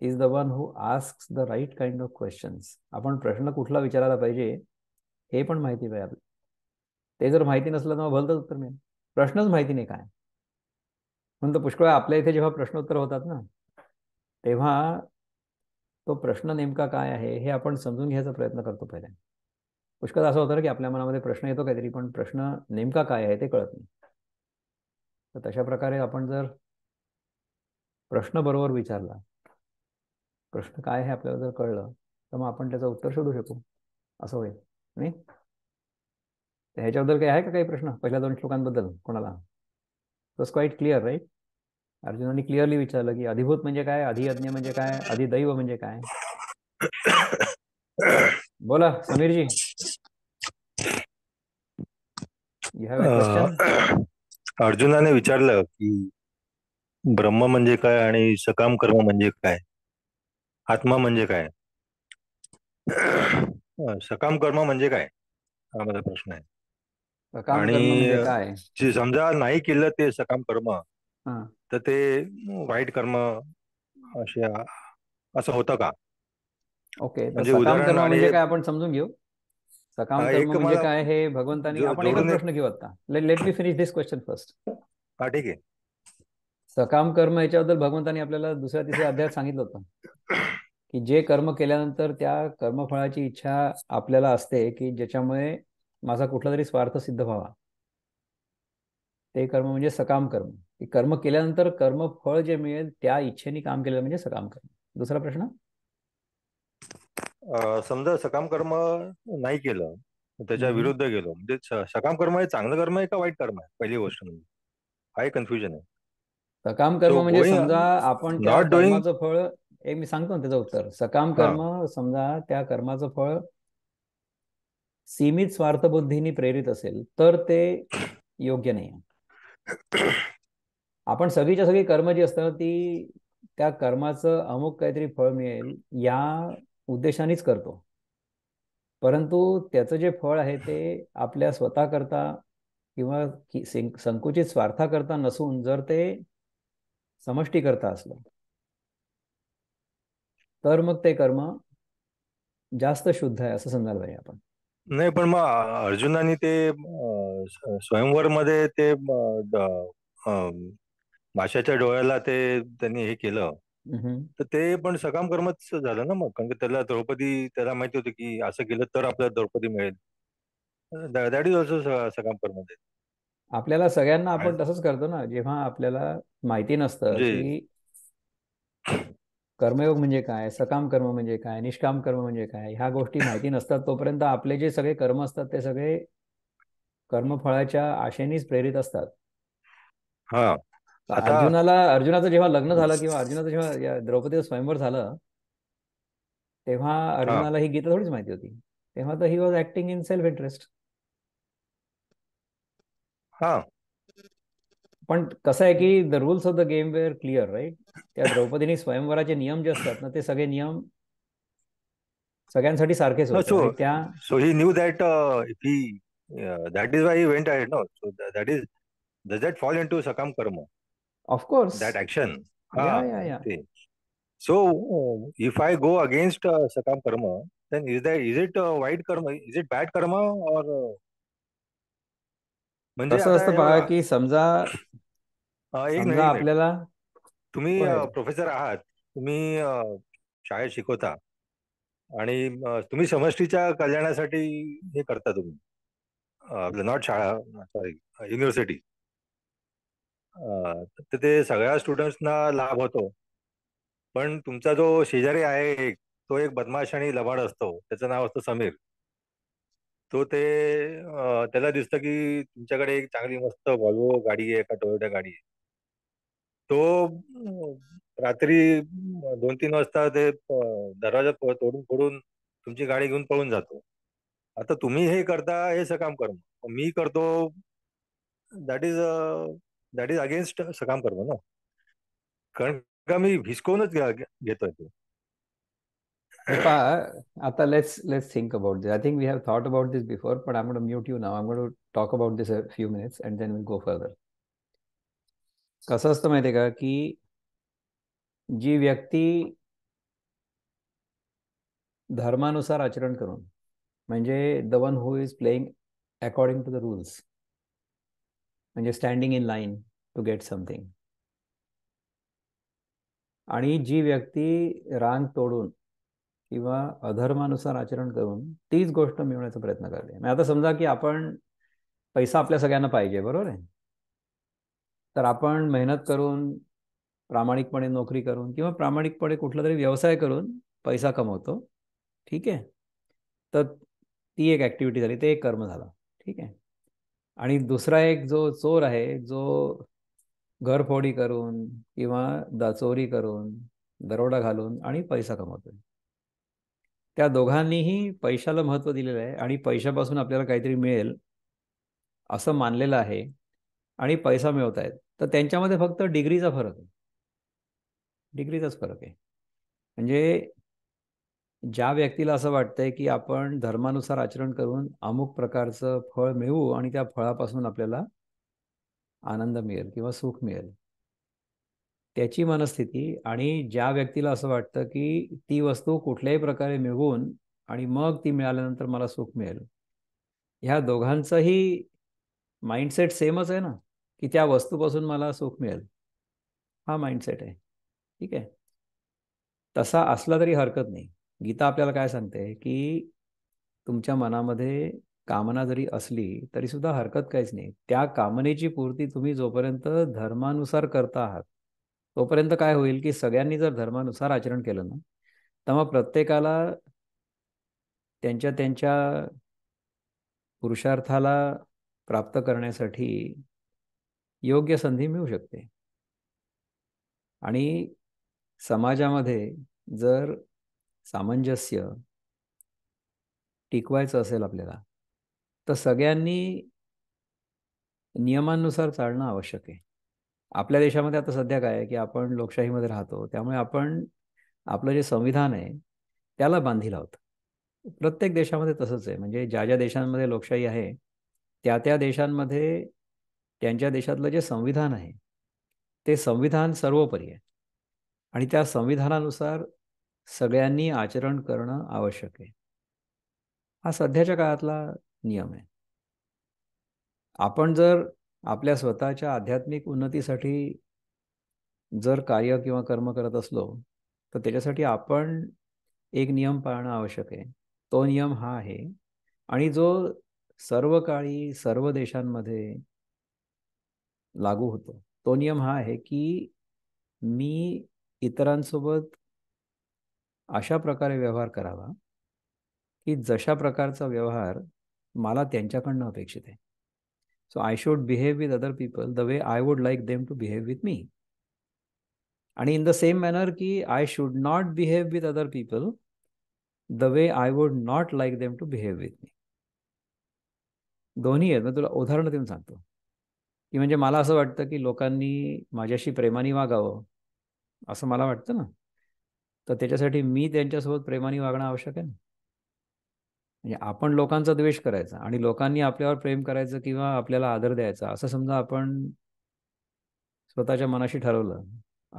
is the one who ask the right kind of questions आपण प्रश्न कुठला विचारायला पाहिजे हे पण माहिती पाहिजे आपल्याला ते जर माहिती नसलं तर मग भलतंच उत्तर मिळेल प्रश्नच माहिती नाही काय म्हणतो पुष्कळ आपल्या इथे जेव्हा प्रश्नोत्तर होतात ना तेव्हा तो प्रश्न नेमका काय आहे हे आपण समजून घ्यायचा प्रयत्न करतो पहिले पुष्कळ असं होतं की आपल्या मनामध्ये प्रश्न येतो काहीतरी पण प्रश्न नेमका काय आहे ते कळत नाही तर तशा प्रकारे आपण जर प्रश्न बरोबर विचारला प्रश्न काय आहे आपल्याला जर कळलं तर मग आपण त्याचं उत्तर शोधू शकू असं होईल नाही ह्याच्याबद्दल काही आहे का काही प्रश्न पहिल्या दोन श्लोकांबद्दल कोणाला वॉज क्वाईट क्लिअर राईट अर्जुनाने क्लिअरली विचारलं की अधिभूत म्हणजे काय अधियज्ञ म्हणजे काय अधिदैव म्हणजे काय बोला समीरजी अर्जुनाने विचारलं की ब्रह्म म्हणजे काय आणि सकाम कर्म म्हणजे काय आत्मा म्हणजे काय सकाम कर्म म्हणजे काय हा माझा प्रश्न आहे आणि म्हणजे काय समजा नाही केलं ते सकाम कर्म तर ते वाईट कर्म असे असं होतं का ओके म्हणजे उदाहरण कर्म म्हणजे काय आपण समजून घेऊ सकाम कर्म म्हणजे काय हे भगवंतानी आपण एक प्रश्न घेऊ आता let me finish this question first हा ठीक आहे सकाम कर्म याच्याबद्दल भगवंतानी आपल्याला दुसऱ्या तिसऱ्या अध्यायात सांगितलं होतं की जे कर्म केल्यानंतर त्या कर्मफळाची इच्छा आपल्याला असते की ज्याच्यामुळे माझा कुठला तरी स्वार्थ सिद्ध व्हावा ते कर्म म्हणजे सकाम कर्म की कर्म केल्यानंतर कर्म फळ जे मिळेल त्या इच्छेने काम केलेलं म्हणजे सकाम कर्म दुसरा प्रश्न समजा सकाम कर्म नाही केलं त्याच्या विरुद्ध गेलो म्हणजे सकाम कर्म हे चांगलं कर्म आहे का वाईट कर्म आहे पहिली गोष्ट म्हणजे काय कन्फ्युजन आहे सकाम कर्म म्हणजे समजा आपण त्या फळ एक मी सांगतो ना त्याचं उत्तर सकाम कर्म समजा त्या कर्माचं फळ सीमित स्वार्थ बुद्धीनी प्रेरित असेल तर ते योग्य नाही आपण सगळीच्या सगळी कर्म जी असतात ती त्या कर्माचं अमुक काहीतरी फळ मिळेल या उद्देशानेच करतो परंतु त्याचं जे फळ आहे ते आपल्या स्वतःकरता किंवा संकुचित स्वार्थाकरता नसून जर ते समष्टीकरता असलं तर मग ते कर्म जास्त शुद्ध आहे असं समजायला पाहिजे आपण नाही पण मग अर्जुनाने ते स्वयंवर मध्ये ते माश्याच्या माशाच्या डोळ्याला ते त्यांनी हे केलं तर ते पण सकाम कर्मच झालं ना मग कारण की त्याला द्रौपदी त्याला माहिती होतं की असं केलं तर आपल्याला द्रौपदी मिळेल दॅट इज ऑल्सो सकाम कर्म आपल्याला सगळ्यांना आपण तसंच करतो ना जेव्हा आपल्याला माहिती नसतं की कर्मयोग म्हणजे काय सकाम कर्म म्हणजे काय निष्काम कर्म म्हणजे काय ह्या गोष्टी माहिती नसतात तोपर्यंत आपले जे सगळे कर्म असतात ते सगळे कर्मफळाच्या आशेनेच प्रेरित असतात अर्जुनाला अर्जुनाचं जेव्हा लग्न झालं किंवा अर्जुनाचं जेव्हा द्रौपदीचं स्वयंवर झालं तेव्हा अर्जुनाला ही गीता थोडीच माहिती होती तेव्हा तर he was acting in self interest हा पण कसं आहे की the rules of the game were clear right त्या द्रौपदीने स्वयंवराचे नियम जे असतात ना ते सगळे नियम सगळ्यांसाठी सारखेच होते त्या so he knew that he that is why he went आहे no so that is does that fall in to सकाम कर्म of course that action so if I go against सकाम कर्म then is that is it वाईट कर्म इज इट बॅड कर्म और म्हणजे असं असतं की समजा एक आपल्याला तुम्ही हो, हो. प्रोफेसर आहात तुम्ही शाळेत शिकवता आणि तुम्ही समष्टीच्या कल्याणासाठी हे करता तुम्ही आपलं नॉट शाळा सॉरी युनिव्हर्सिटी तर ते सगळ्या स्टुडंट्सना लाभ होतो पण तुमचा जो शेजारी आहे एक तो एक बदमाश आणि लबाड असतो त्याचं नाव असतं समीर तो ते त्याला दिसतं की तुमच्याकडे एक चांगली मस्त वॉल्वो गाडी आहे का टोयोटा गाडी आहे तो रात्री दोन तीन वाजता ते दरवाजा तोडून फोडून तुमची गाडी घेऊन पळून जातो आता तुम्ही हे करता हे सकाम कर्म मी करतो that is that is against सकाम कर्म ना कारण का मी भिसकवूनच घेतोय तो आता let's let's think about this I think we have thought about this before पण आय म्हणून म्यूट यू नाव आय म्हणून talk about this a few minutes and then will go further कसं असतं माहिती आहे का की जी व्यक्ती धर्मानुसार आचरण करून म्हणजे the one who is playing according to the rules म्हणजे standing in line to get something आणि जी व्यक्ती रांग तोडून किंवा अधर्मानुसार आचरण करून तीच गोष्ट मिळवण्याचा प्रयत्न करते म्हणजे आता समजा की आपण पैसा आपल्या सगळ्यांना पाहिजे बरोबर आहे तर आपण मेहनत करून प्रामाणिकपणे नोकरी करून किंवा प्रामाणिकपणे कुठला तरी व्यवसाय करून पैसा कमवतो ठीक आहे तर ती एक ॲक्टिव्हिटी झाली ते एक कर्म झाला ठीक आहे आणि दुसरा एक जो चोर आहे जो घरफोडी करून किंवा दचोरी करून दरोडा घालून आणि पैसा कमवतो त्या दोघांनीही पैशाला महत्त्व दिलेलं आहे आणि पैशापासून आपल्याला काहीतरी मिळेल असं मानलेलं आहे आणि पैसा मिळवत आहेत तर त्यांच्यामध्ये फक्त डिग्रीचा फरक आहे डिग्रीचाच फरक आहे म्हणजे ज्या व्यक्तीला असं वाटतंय की आपण धर्मानुसार आचरण करून अमुक प्रकारचं फळ मिळवू आणि त्या फळापासून आपल्याला आनंद मिळेल किंवा सुख मिळेल त्याची मनस्थिती आणि ज्या व्यक्तीला असं वाटतं की ती वस्तू कुठल्याही प्रकारे मिळवून आणि मग ती मिळाल्यानंतर मला सुख मिळेल ह्या दोघांचंही माइंडसेट सेमच आहे ना की त्या वस्तूपासून मला सुख मिळेल हा माइंडसेट आहे ठीक आहे तसा असला तरी हरकत नाही गीता आपल्याला काय सांगते की तुमच्या मनामध्ये कामना जरी असली तरी सुद्धा हरकत काहीच नाही त्या कामनेची पूर्ती तुम्ही जोपर्यंत धर्मानुसार करता आहात तोपर्यंत काय होईल की सगळ्यांनी जर धर्मानुसार आचरण केलं ना मग प्रत्येकाला त्यांच्या त्यांच्या पुरुषार्थाला प्राप्त करण्यासाठी योग्य संधी मिळू शकते आणि समाजामध्ये जर सामंजस्य टिकवायचं असेल आपल्याला तर सगळ्यांनी नियमांनुसार चालणं आवश्यक आहे आपल्या देशामध्ये आता सध्या काय आहे की आपण लोकशाहीमध्ये राहतो त्यामुळे आपण आपलं जे संविधान आहे त्याला बांधील आहोत प्रत्येक देशामध्ये तसंच आहे म्हणजे ज्या ज्या देशांमध्ये लोकशाही आहे त्या त्या देशांमध्ये त्यांच्या देशातलं जे संविधान आहे ते संविधान सर्वोपरी आहे आणि त्या संविधानानुसार सगळ्यांनी आचरण करणं आवश्यक आहे हा सध्याच्या काळातला नियम आहे आपण जर आपल्या स्वतःच्या आध्यात्मिक उन्नतीसाठी जर कार्य किंवा कर्म करत असलो तर त्याच्यासाठी आपण एक नियम पाळणं आवश्यक आहे तो नियम हा आहे आणि जो सर्व काळी सर्व देशांमध्ये लागू होतो तो नियम हा आहे की मी इतरांसोबत अशा प्रकारे व्यवहार करावा की जशा प्रकारचा व्यवहार मला त्यांच्याकडनं अपेक्षित आहे so I should behave with other people the way I would like them to behave with me आणि इन द सेम मॅनर की I should not behave with other people the way I would not like them to behave with me दोन्ही आहेत मग तुला उदाहरण देऊन सांगतो की म्हणजे मला असं वाटतं की लोकांनी माझ्याशी प्रेमाने वागावं असं मला वाटतं ना तर त्याच्यासाठी मी त्यांच्यासोबत प्रेमाने वागणं आवश्यक आहे ना म्हणजे आपण लोकांचा द्वेष करायचा आणि लोकांनी आपल्यावर प्रेम करायचं किंवा आपल्याला आदर द्यायचा असं समजा आपण स्वतःच्या मनाशी ठरवलं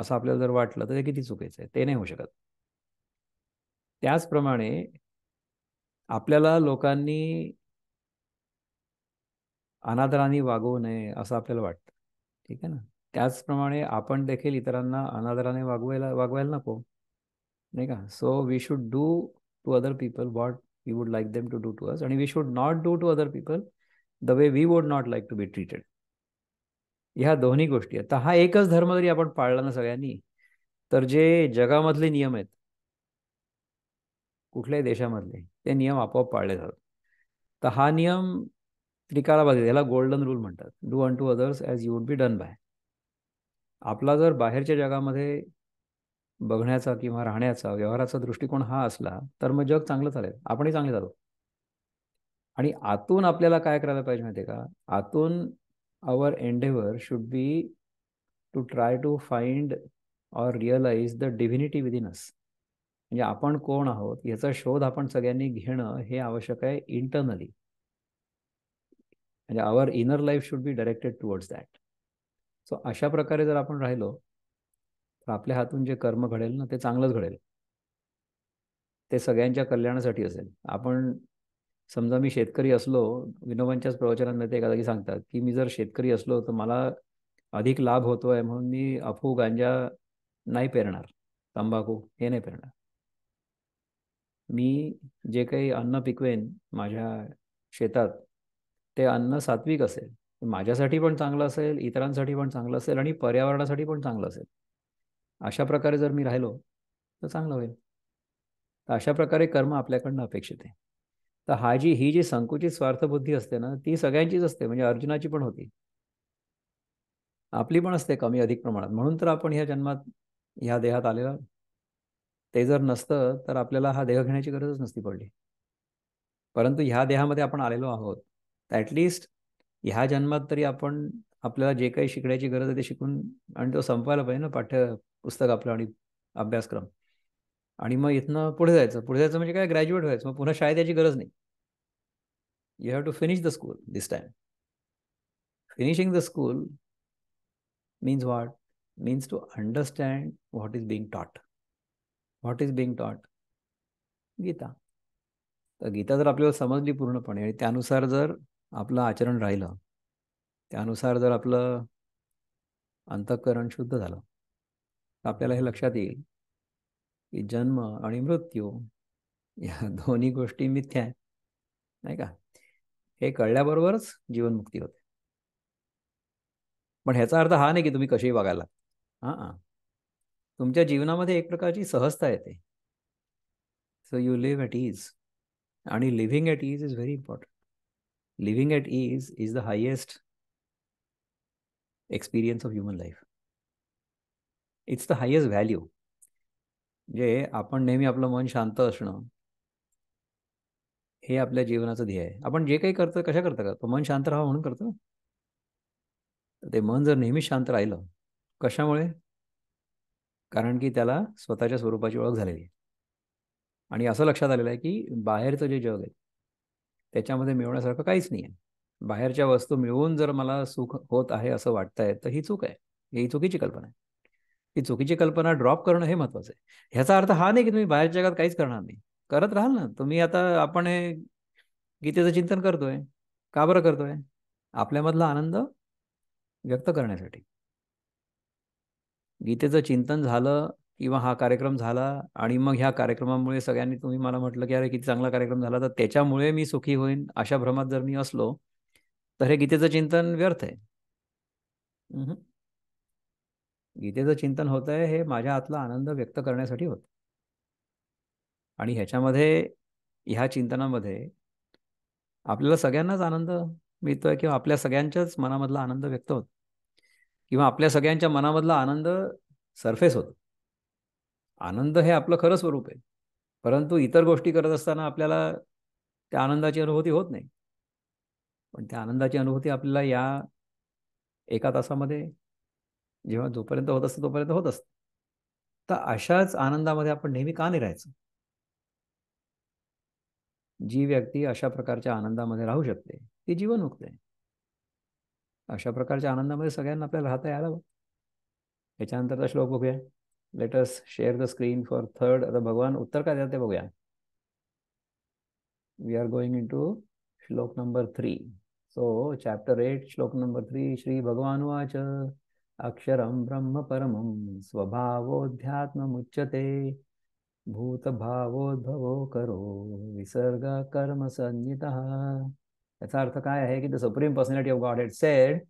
असं आपल्याला जर वाटलं तर ते किती चुकीचं आहे ते नाही होऊ शकत त्याचप्रमाणे आपल्याला लोकांनी अनादराने वागवू नये असं आपल्याला वाटतं ठीक आहे ना त्याचप्रमाणे आपण देखील इतरांना अनादराने वागवायला वागवायला नको नाही का so we should do to other people what we would like them to do to us आणि we should not do to other people the way we would not like to be treated ह्या दोन्ही गोष्टी आहेत तर हा एकच धर्म जरी आपण पाळला ना सगळ्यांनी तर जे जगामधले नियम आहेत कुठल्याही देशामधले ते नियम आपोआप पाळले जातात तर हा नियम पाहिजे याला गोल्डन रूल म्हणतात do unto others as you would be done by आपला जर बाहेरच्या जगामध्ये बघण्याचा किंवा राहण्याचा व्यवहाराचा दृष्टिकोन हा असला तर मग जग चांगलं चालेल आपणही चांगले चालू आणि आतून आपल्याला काय करायला पाहिजे माहिती का आतून our endeavour should be to try to find or realise the divinity within us म्हणजे आपण कोण आहोत याचा शोध आपण सगळ्यांनी घेणं हे आवश्यक आहे इंटरनली म्हणजे our inner life should be directed towards that so अशा प्रकारे जर आपण राहिलो तर आपल्या हातून जे कर्म घडेल ना ते चांगलंच घडेल ते सगळ्यांच्या कल्याणासाठी असेल आपण समजा मी शेतकरी असलो विनोबांच्याच प्रवचनांमध्ये ते एका सांगतात की मी जर शेतकरी असलो तर मला अधिक लाभ होतो आहे म्हणून मी अफू गांजा नाही पेरणार तंबाखू हे नाही पेरणार मी जे काही अन्न पिकवेन माझ्या शेतात ते अन्न सात्विक असेल माझ्यासाठी पण चांगलं असेल इतरांसाठी पण चांगलं असेल आणि पर्यावरणासाठी पण चांगलं असेल अशा प्रकारे जर मी राहिलो तर चांगलं होईल तर अशा प्रकारे कर्म आपल्याकडनं अपेक्षित आहे तर हा जी ही जी संकुचित स्वार्थबुद्धी असते ना ती सगळ्यांचीच असते म्हणजे अर्जुनाची पण होती आपली पण असते कमी अधिक प्रमाणात म्हणून तर आपण ह्या जन्मात ह्या देहात आलेला ते जर नसतं तर आपल्याला हा देह घेण्याची गरजच नसती पडली परंतु ह्या देहामध्ये आपण आलेलो आहोत ॲटलिस्ट ह्या जन्मात तरी आपण आपल्याला जे काही शिकण्याची गरज आहे ते शिकून आणि तो संपायला पाहिजे ना पाठ्य पुस्तक आपलं आणि अभ्यासक्रम आणि मग इथनं पुढे जायचं पुढे जायचं म्हणजे काय ग्रॅज्युएट व्हायचं मग पुन्हा शाळेत याची गरज नाही you have to finish the school this time finishing the school means what means to understand what is being taught what is being taught Gita तर गीता जर आपल्याला समजली पूर्णपणे आणि त्यानुसार जर आपलं आचरण राहिलं त्यानुसार जर आपलं अंतःकरण शुद्ध झालं तर आपल्याला हे लक्षात येईल की जन्म आणि मृत्यू या दोन्ही गोष्टी मिथ्या आहेत नाही का हे कळल्याबरोबरच जीवनमुक्ती होते पण ह्याचा अर्थ हा नाही की तुम्ही कशीही बघायला हां तुमच्या जीवनामध्ये एक प्रकारची सहजता येते so you live at ease आणि living at ease is very important living at ease is the highest experience of human life it's the highest value म्हणजे आपण नेहमी आपलं मन शांत असणं हे आपल्या जीवनाचं ध्येय आहे आपण जे काही करतो कशा करतं का तो मन शांत राहावं म्हणून करतो ना ते मन जर नेहमीच शांत राहिलं कशामुळे कारण की त्याला स्वतःच्या स्वरूपाची ओळख झालेली आहे आणि असं लक्षात आलेलं आहे की बाहेरचं जे जग आहे त्याच्यामध्ये मिळवण्यासारखं काहीच नाही आहे बाहेरच्या वस्तू मिळवून जर मला सुख होत आहे असं वाटतंय तर ही चूक आहे ही चुकीची कल्पना आहे ही चुकीची कल्पना ड्रॉप करणं हे महत्वाचं आहे ह्याचा अर्थ हा नाही की तुम्ही बाहेरच्या जगात काहीच करणार नाही करत राहाल ना तुम्ही आता आपण हे गीतेचं चिंतन करतोय का बरं करतोय आपल्यामधला आनंद व्यक्त करण्यासाठी गीतेचं चिंतन झालं किंवा हा कार्यक्रम झाला आणि मग ह्या कार्यक्रमामुळे सगळ्यांनी तुम्ही मला म्हटलं की अरे किती चांगला कार्यक्रम झाला तर त्याच्यामुळे मी सुखी होईन अशा भ्रमात जर मी असलो तर हे गीतेचं चिंतन व्यर्थ आहे गीतेचं चिंतन होत आहे हे माझ्या आतला आनंद व्यक्त करण्यासाठी होत आणि ह्याच्यामध्ये ह्या चिंतनामध्ये आपल्याला सगळ्यांनाच आनंद मिळतोय किंवा आपल्या सगळ्यांच्याच मनामधला आनंद व्यक्त होत किंवा आपल्या सगळ्यांच्या मनामधला आनंद सरफेस होतो आनंद हे आपलं खरं स्वरूप आहे परंतु इतर गोष्टी करत असताना आपल्याला त्या आनंदाची अनुभूती होत नाही पण त्या आनंदाची अनुभूती आपल्याला या एका तासामध्ये जेव्हा जोपर्यंत होत असतं तोपर्यंत होत असतं तर अशाच आनंदामध्ये आपण नेहमी का नाही राहायचं जी व्यक्ती अशा प्रकारच्या आनंदामध्ये राहू शकते ती जीवनमुक्त आहे अशा प्रकारच्या आनंदामध्ये सगळ्यांना आपल्याला राहता यायला हवं याच्यानंतरचा श्लोक बघूया let us share the screen for third the Bhagwan Uttarkadhyate Bhagwan. We are going into shlok number 3. So, chapter 8, shlok number 3, Shri Bhagavan Vacha Aksharam Brahma Paramam Swabhavodhyatma Muchate Bhuta Bhavodbhavo Karo Visarga Karma Sanyitaha. That's अर्थ क्या है कि the supreme personality of God it said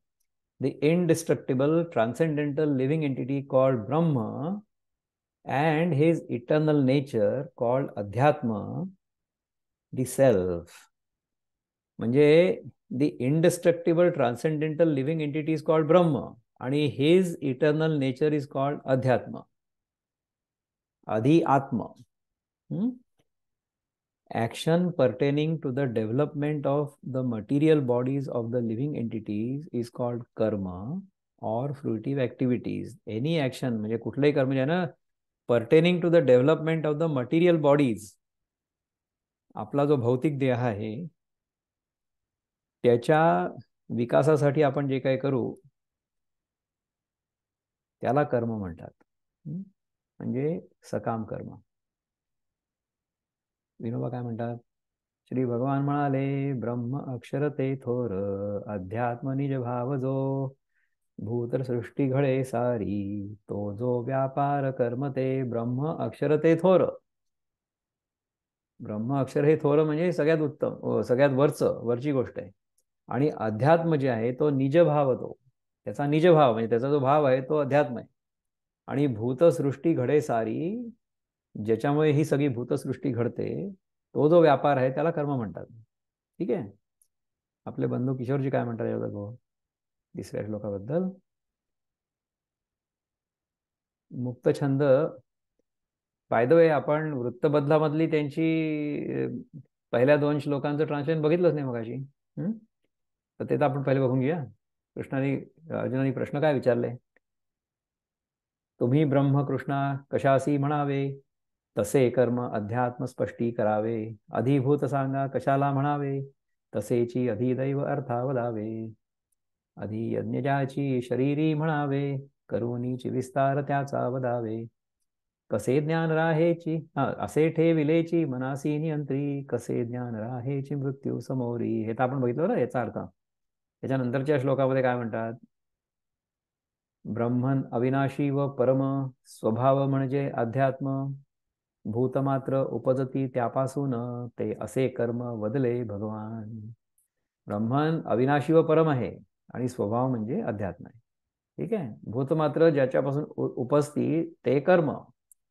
the indestructible transcendental living entity called Brahma and his eternal nature called adhyatma, the self. Manje, the indestructible transcendental living entity is called Brahma And his eternal nature is called adhyatma. Adhi Atma. Hmm? Action pertaining to the development of the material bodies of the living entities is called karma or fruitive activities. Any action manje, Kutlai Karma जे pertaining to the development of the material bodies आपला जो भौतिक देह आहे त्याच्या विकासासाठी आपण जे काही करू त्याला कर्म म्हणतात म्हणजे सकाम कर्म विनोबा काय म्हणतात श्री भगवान म्हणाले ब्रह्म अक्षर ते थोर अध्यात्म निज भाव जो भूतसृष्टी घडे सारी तो जो व्यापार कर्मते ब्रह्म अक्षर ते थोर ब्रह्म अक्षर हे थोर म्हणजे सगळ्यात उत्तम सगळ्यात वरचं वरची गोष्ट आहे आणि अध्यात्म जे आहे तो निजभाव तो त्याचा निजभाव म्हणजे त्याचा जो भाव आहे तो अध्यात्म आहे आणि भूतसृष्टी घडे सारी ज्याच्यामुळे ही सगळी भूतसृष्टी घडते तो जो व्यापार आहे त्याला कर्म म्हणतात ठीक आहे आपले बंधू किशोरजी काय म्हणतात याचा गो तिसऱ्या श्लोकाबद्दल मुक्तछंद बाय द वे आपण वृत्तबदलामधली त्यांची पहिल्या दोन श्लोकांचं ट्रान्सलेशन बघितलंच नाही मगाशी तर ते तर आपण पहिले बघून घेऊया कृष्णाने अर्जुनाने प्रश्न काय विचारले तुम्ही ब्रह्म कृष्णा कशासी म्हणावे तसे कर्म अध्यात्म स्पष्टी करावे अधिभूत सांगा कशाला म्हणावे तसेची अधिदैव अर्थावलावे आधी यज्ञजाची शरीरी म्हणावे करुणीची विस्तार त्याचा वदावे कसे ज्ञान राहेची असे ठेविलेची मनासी नियंत्री कसे ज्ञान राहेची मृत्यू समोरी हे तर आपण बघितलं ना याचा अर्थ त्याच्यानंतरच्या श्लोकामध्ये काय म्हणतात ब्रह्मन अविनाशी व परम स्वभाव म्हणजे अध्यात्म भूतमात्र उपजती त्यापासून ते असे कर्म बदले भगवान ब्रह्मन अविनाशी व परम आहे आणि स्वभाव म्हणजे अध्यात्म आहे ठीक आहे भूत मात्र ज्याच्यापासून उपस्थिती ते कर्म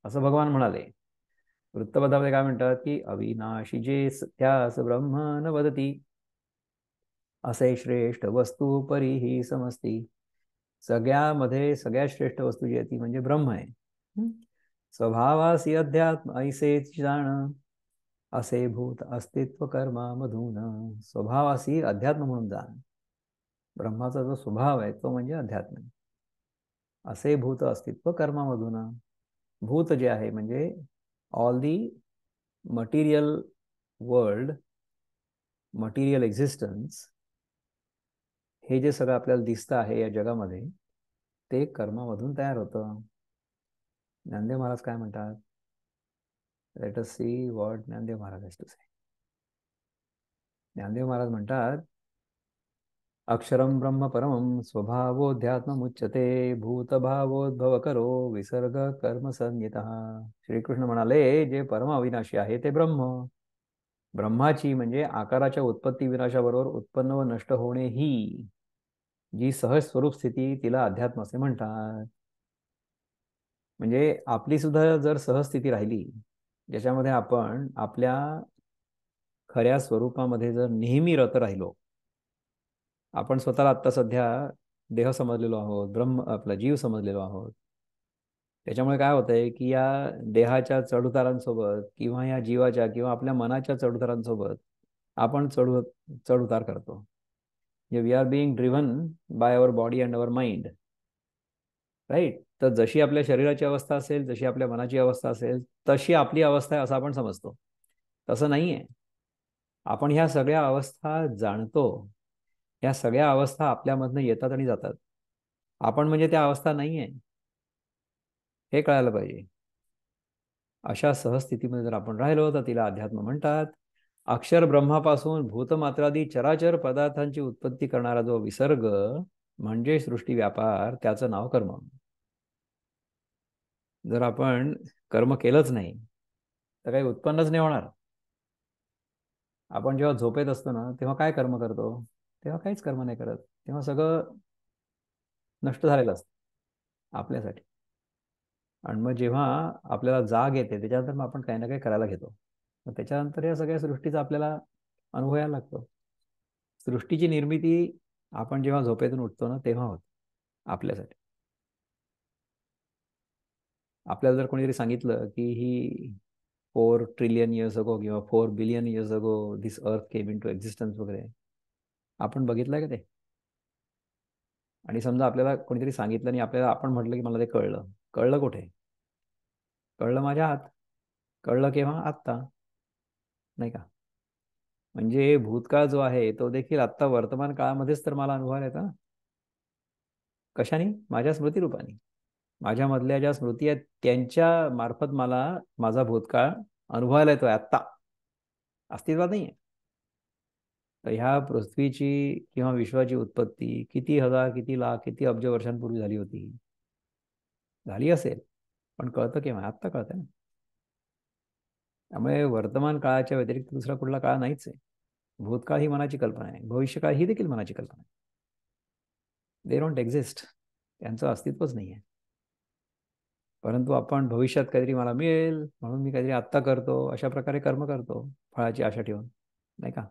असं भगवान म्हणाले वृत्तपदामध्ये काय म्हणतात की अविनाशी जे त्यास ब्रह्म न वदती असे श्रेष्ठ वस्तू परी ही समजती सगळ्यामध्ये सगळ्यात श्रेष्ठ वस्तू जी आहे ती म्हणजे ब्रह्म आहे स्वभावासी अध्यात्म ऐसे जाण असे भूत अस्तित्व कर्मा मधून स्वभावासी अध्यात्म म्हणून जाण ब्रह्माचा जो स्वभाव आहे तो म्हणजे अध्यात्म असे भूत अस्तित्व कर्मामधून भूत जे आहे म्हणजे all the material world material existence हे जे सगळं आपल्याला दिसतं आहे या जगामध्ये ते कर्मामधून तयार होतं ज्ञानदेव महाराज काय म्हणतात let us see what Dnyandev Maharaj to say Dnyandev Maharaj म्हणतात अक्षरं ब्रह्म परमं भूतभावोद्भव भूतभावोद्भवकरो विसर्ग कर्म श्रीकृष्ण म्हणाले जे परम अविनाशी आहे ते ब्रह्म ब्रह्माची म्हणजे आकाराच्या उत्पत्ती विनाशाबरोबर उत्पन्न व नष्ट होणे ही जी सहज स्वरूप स्थिती तिला अध्यात्म असे म्हणतात म्हणजे आपली सुद्धा जर सहज स्थिती राहिली ज्याच्यामध्ये आपण आपल्या खऱ्या स्वरूपामध्ये जर नेहमी रत राहिलो आपण स्वतःला आत्ता सध्या देह समजलेलो आहोत ब्रह्म आपला जीव समजलेलो आहोत त्याच्यामुळे काय होतंय की या देहाच्या चढउतारांसोबत किंवा या जीवाच्या किंवा आपल्या मनाच्या चढउतारांसोबत आपण चढ चढउतार करतो we are being driven by our body and our mind right तर जशी आपल्या शरीराची अवस्था असेल जशी आपल्या मनाची अवस्था असेल तशी आपली अवस्था आहे असं आपण समजतो तसं नाही आहे आपण ह्या सगळ्या अवस्था जाणतो या सगळ्या अवस्था आपल्यामधनं येतात आणि जातात आपण म्हणजे त्या अवस्था नाही आहे हे कळायला पाहिजे अशा सहस्थितीमध्ये जर आपण राहिलो तर तिला अध्यात्म म्हणतात अक्षर ब्रह्मापासून भूतमात्रादी चराचर पदार्थांची उत्पत्ती करणारा जो विसर्ग म्हणजे सृष्टी व्यापार त्याचं नाव कर्म जर आपण कर्म केलंच नाही तर काही उत्पन्नच नाही होणार आपण जेव्हा झोपेत असतो ना तेव्हा काय कर्म करतो तेव्हा काहीच कर्म नाही करत तेव्हा सगळं नष्ट झालेलं असत आपल्यासाठी आणि मग जेव्हा आपल्याला जाग येते त्याच्यानंतर मग आपण काही ना काही करायला घेतो मग त्याच्यानंतर या सगळ्या सृष्टीचा आपल्याला अनुभव यायला लागतो सृष्टीची निर्मिती आपण जेव्हा झोपेतून उठतो ना तेव्हा होत आपल्यासाठी आपल्याला जर कोणीतरी सांगितलं की ही फोर ट्रिलियन इयर्स अगो किंवा four billion years ago this earth came in to existence वगैरे आपण बघितलंय का ते आणि समजा आपल्याला कोणीतरी सांगितलं आणि आपल्याला आपण म्हटलं की मला ते कळलं कळलं कुठे कळलं माझ्या हात कळलं केव्हा आत्ता नाही का म्हणजे भूतकाळ जो आहे तो देखील आत्ता वर्तमान काळामध्येच तर मला अनुभवायला येतं कशाने माझ्या स्मृतिरूपाने माझ्यामधल्या ज्या स्मृती आहेत त्यांच्या मार्फत मला माझा भूतकाळ अनुभवायला येतोय आत्ता अस्तित्वात नाही आहे तर ह्या पृथ्वीची किंवा विश्वाची उत्पत्ती किती हजार किती लाख किती अब्ज वर्षांपूर्वी झाली होती झाली असेल पण कळतं केव्हा आत्ता कळतंय ना त्यामुळे वर्तमान काळाच्या व्यतिरिक्त दुसरा कुठला काळ नाहीच आहे भूतकाळ ही मनाची कल्पना आहे भविष्यकाळ ही देखील मनाची कल्पना आहे दे डोंट एक्झिस्ट त्यांचं अस्तित्वच नाही आहे परंतु आपण भविष्यात काहीतरी मला मिळेल म्हणून मी काहीतरी आत्ता करतो अशा प्रकारे कर्म करतो फळाची आशा ठेवून नाही का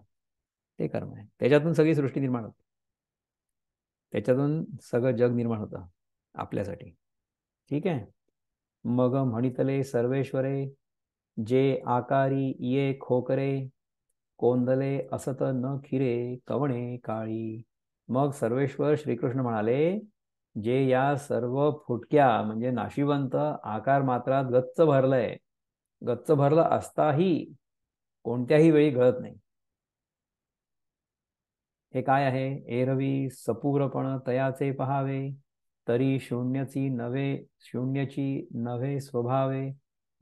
ते कर्म आहे त्याच्यातून सगळी सृष्टी निर्माण होते त्याच्यातून सगळं जग निर्माण होतं आपल्यासाठी ठीक आहे मग म्हणितले सर्वेश्वरे जे आकारी ये खोकरे कोंदले असत न खिरे कवणे काळी मग सर्वेश्वर श्रीकृष्ण म्हणाले जे या सर्व फुटक्या म्हणजे नाशिवंत आकार मात्रात गच्च भरलंय गच्च भरलं असताही कोणत्याही वेळी घळत नाही हे काय आहे एरवी सपूरपण तयाचे पहावे तरी शून्यची नवे शून्यची नवे स्वभावे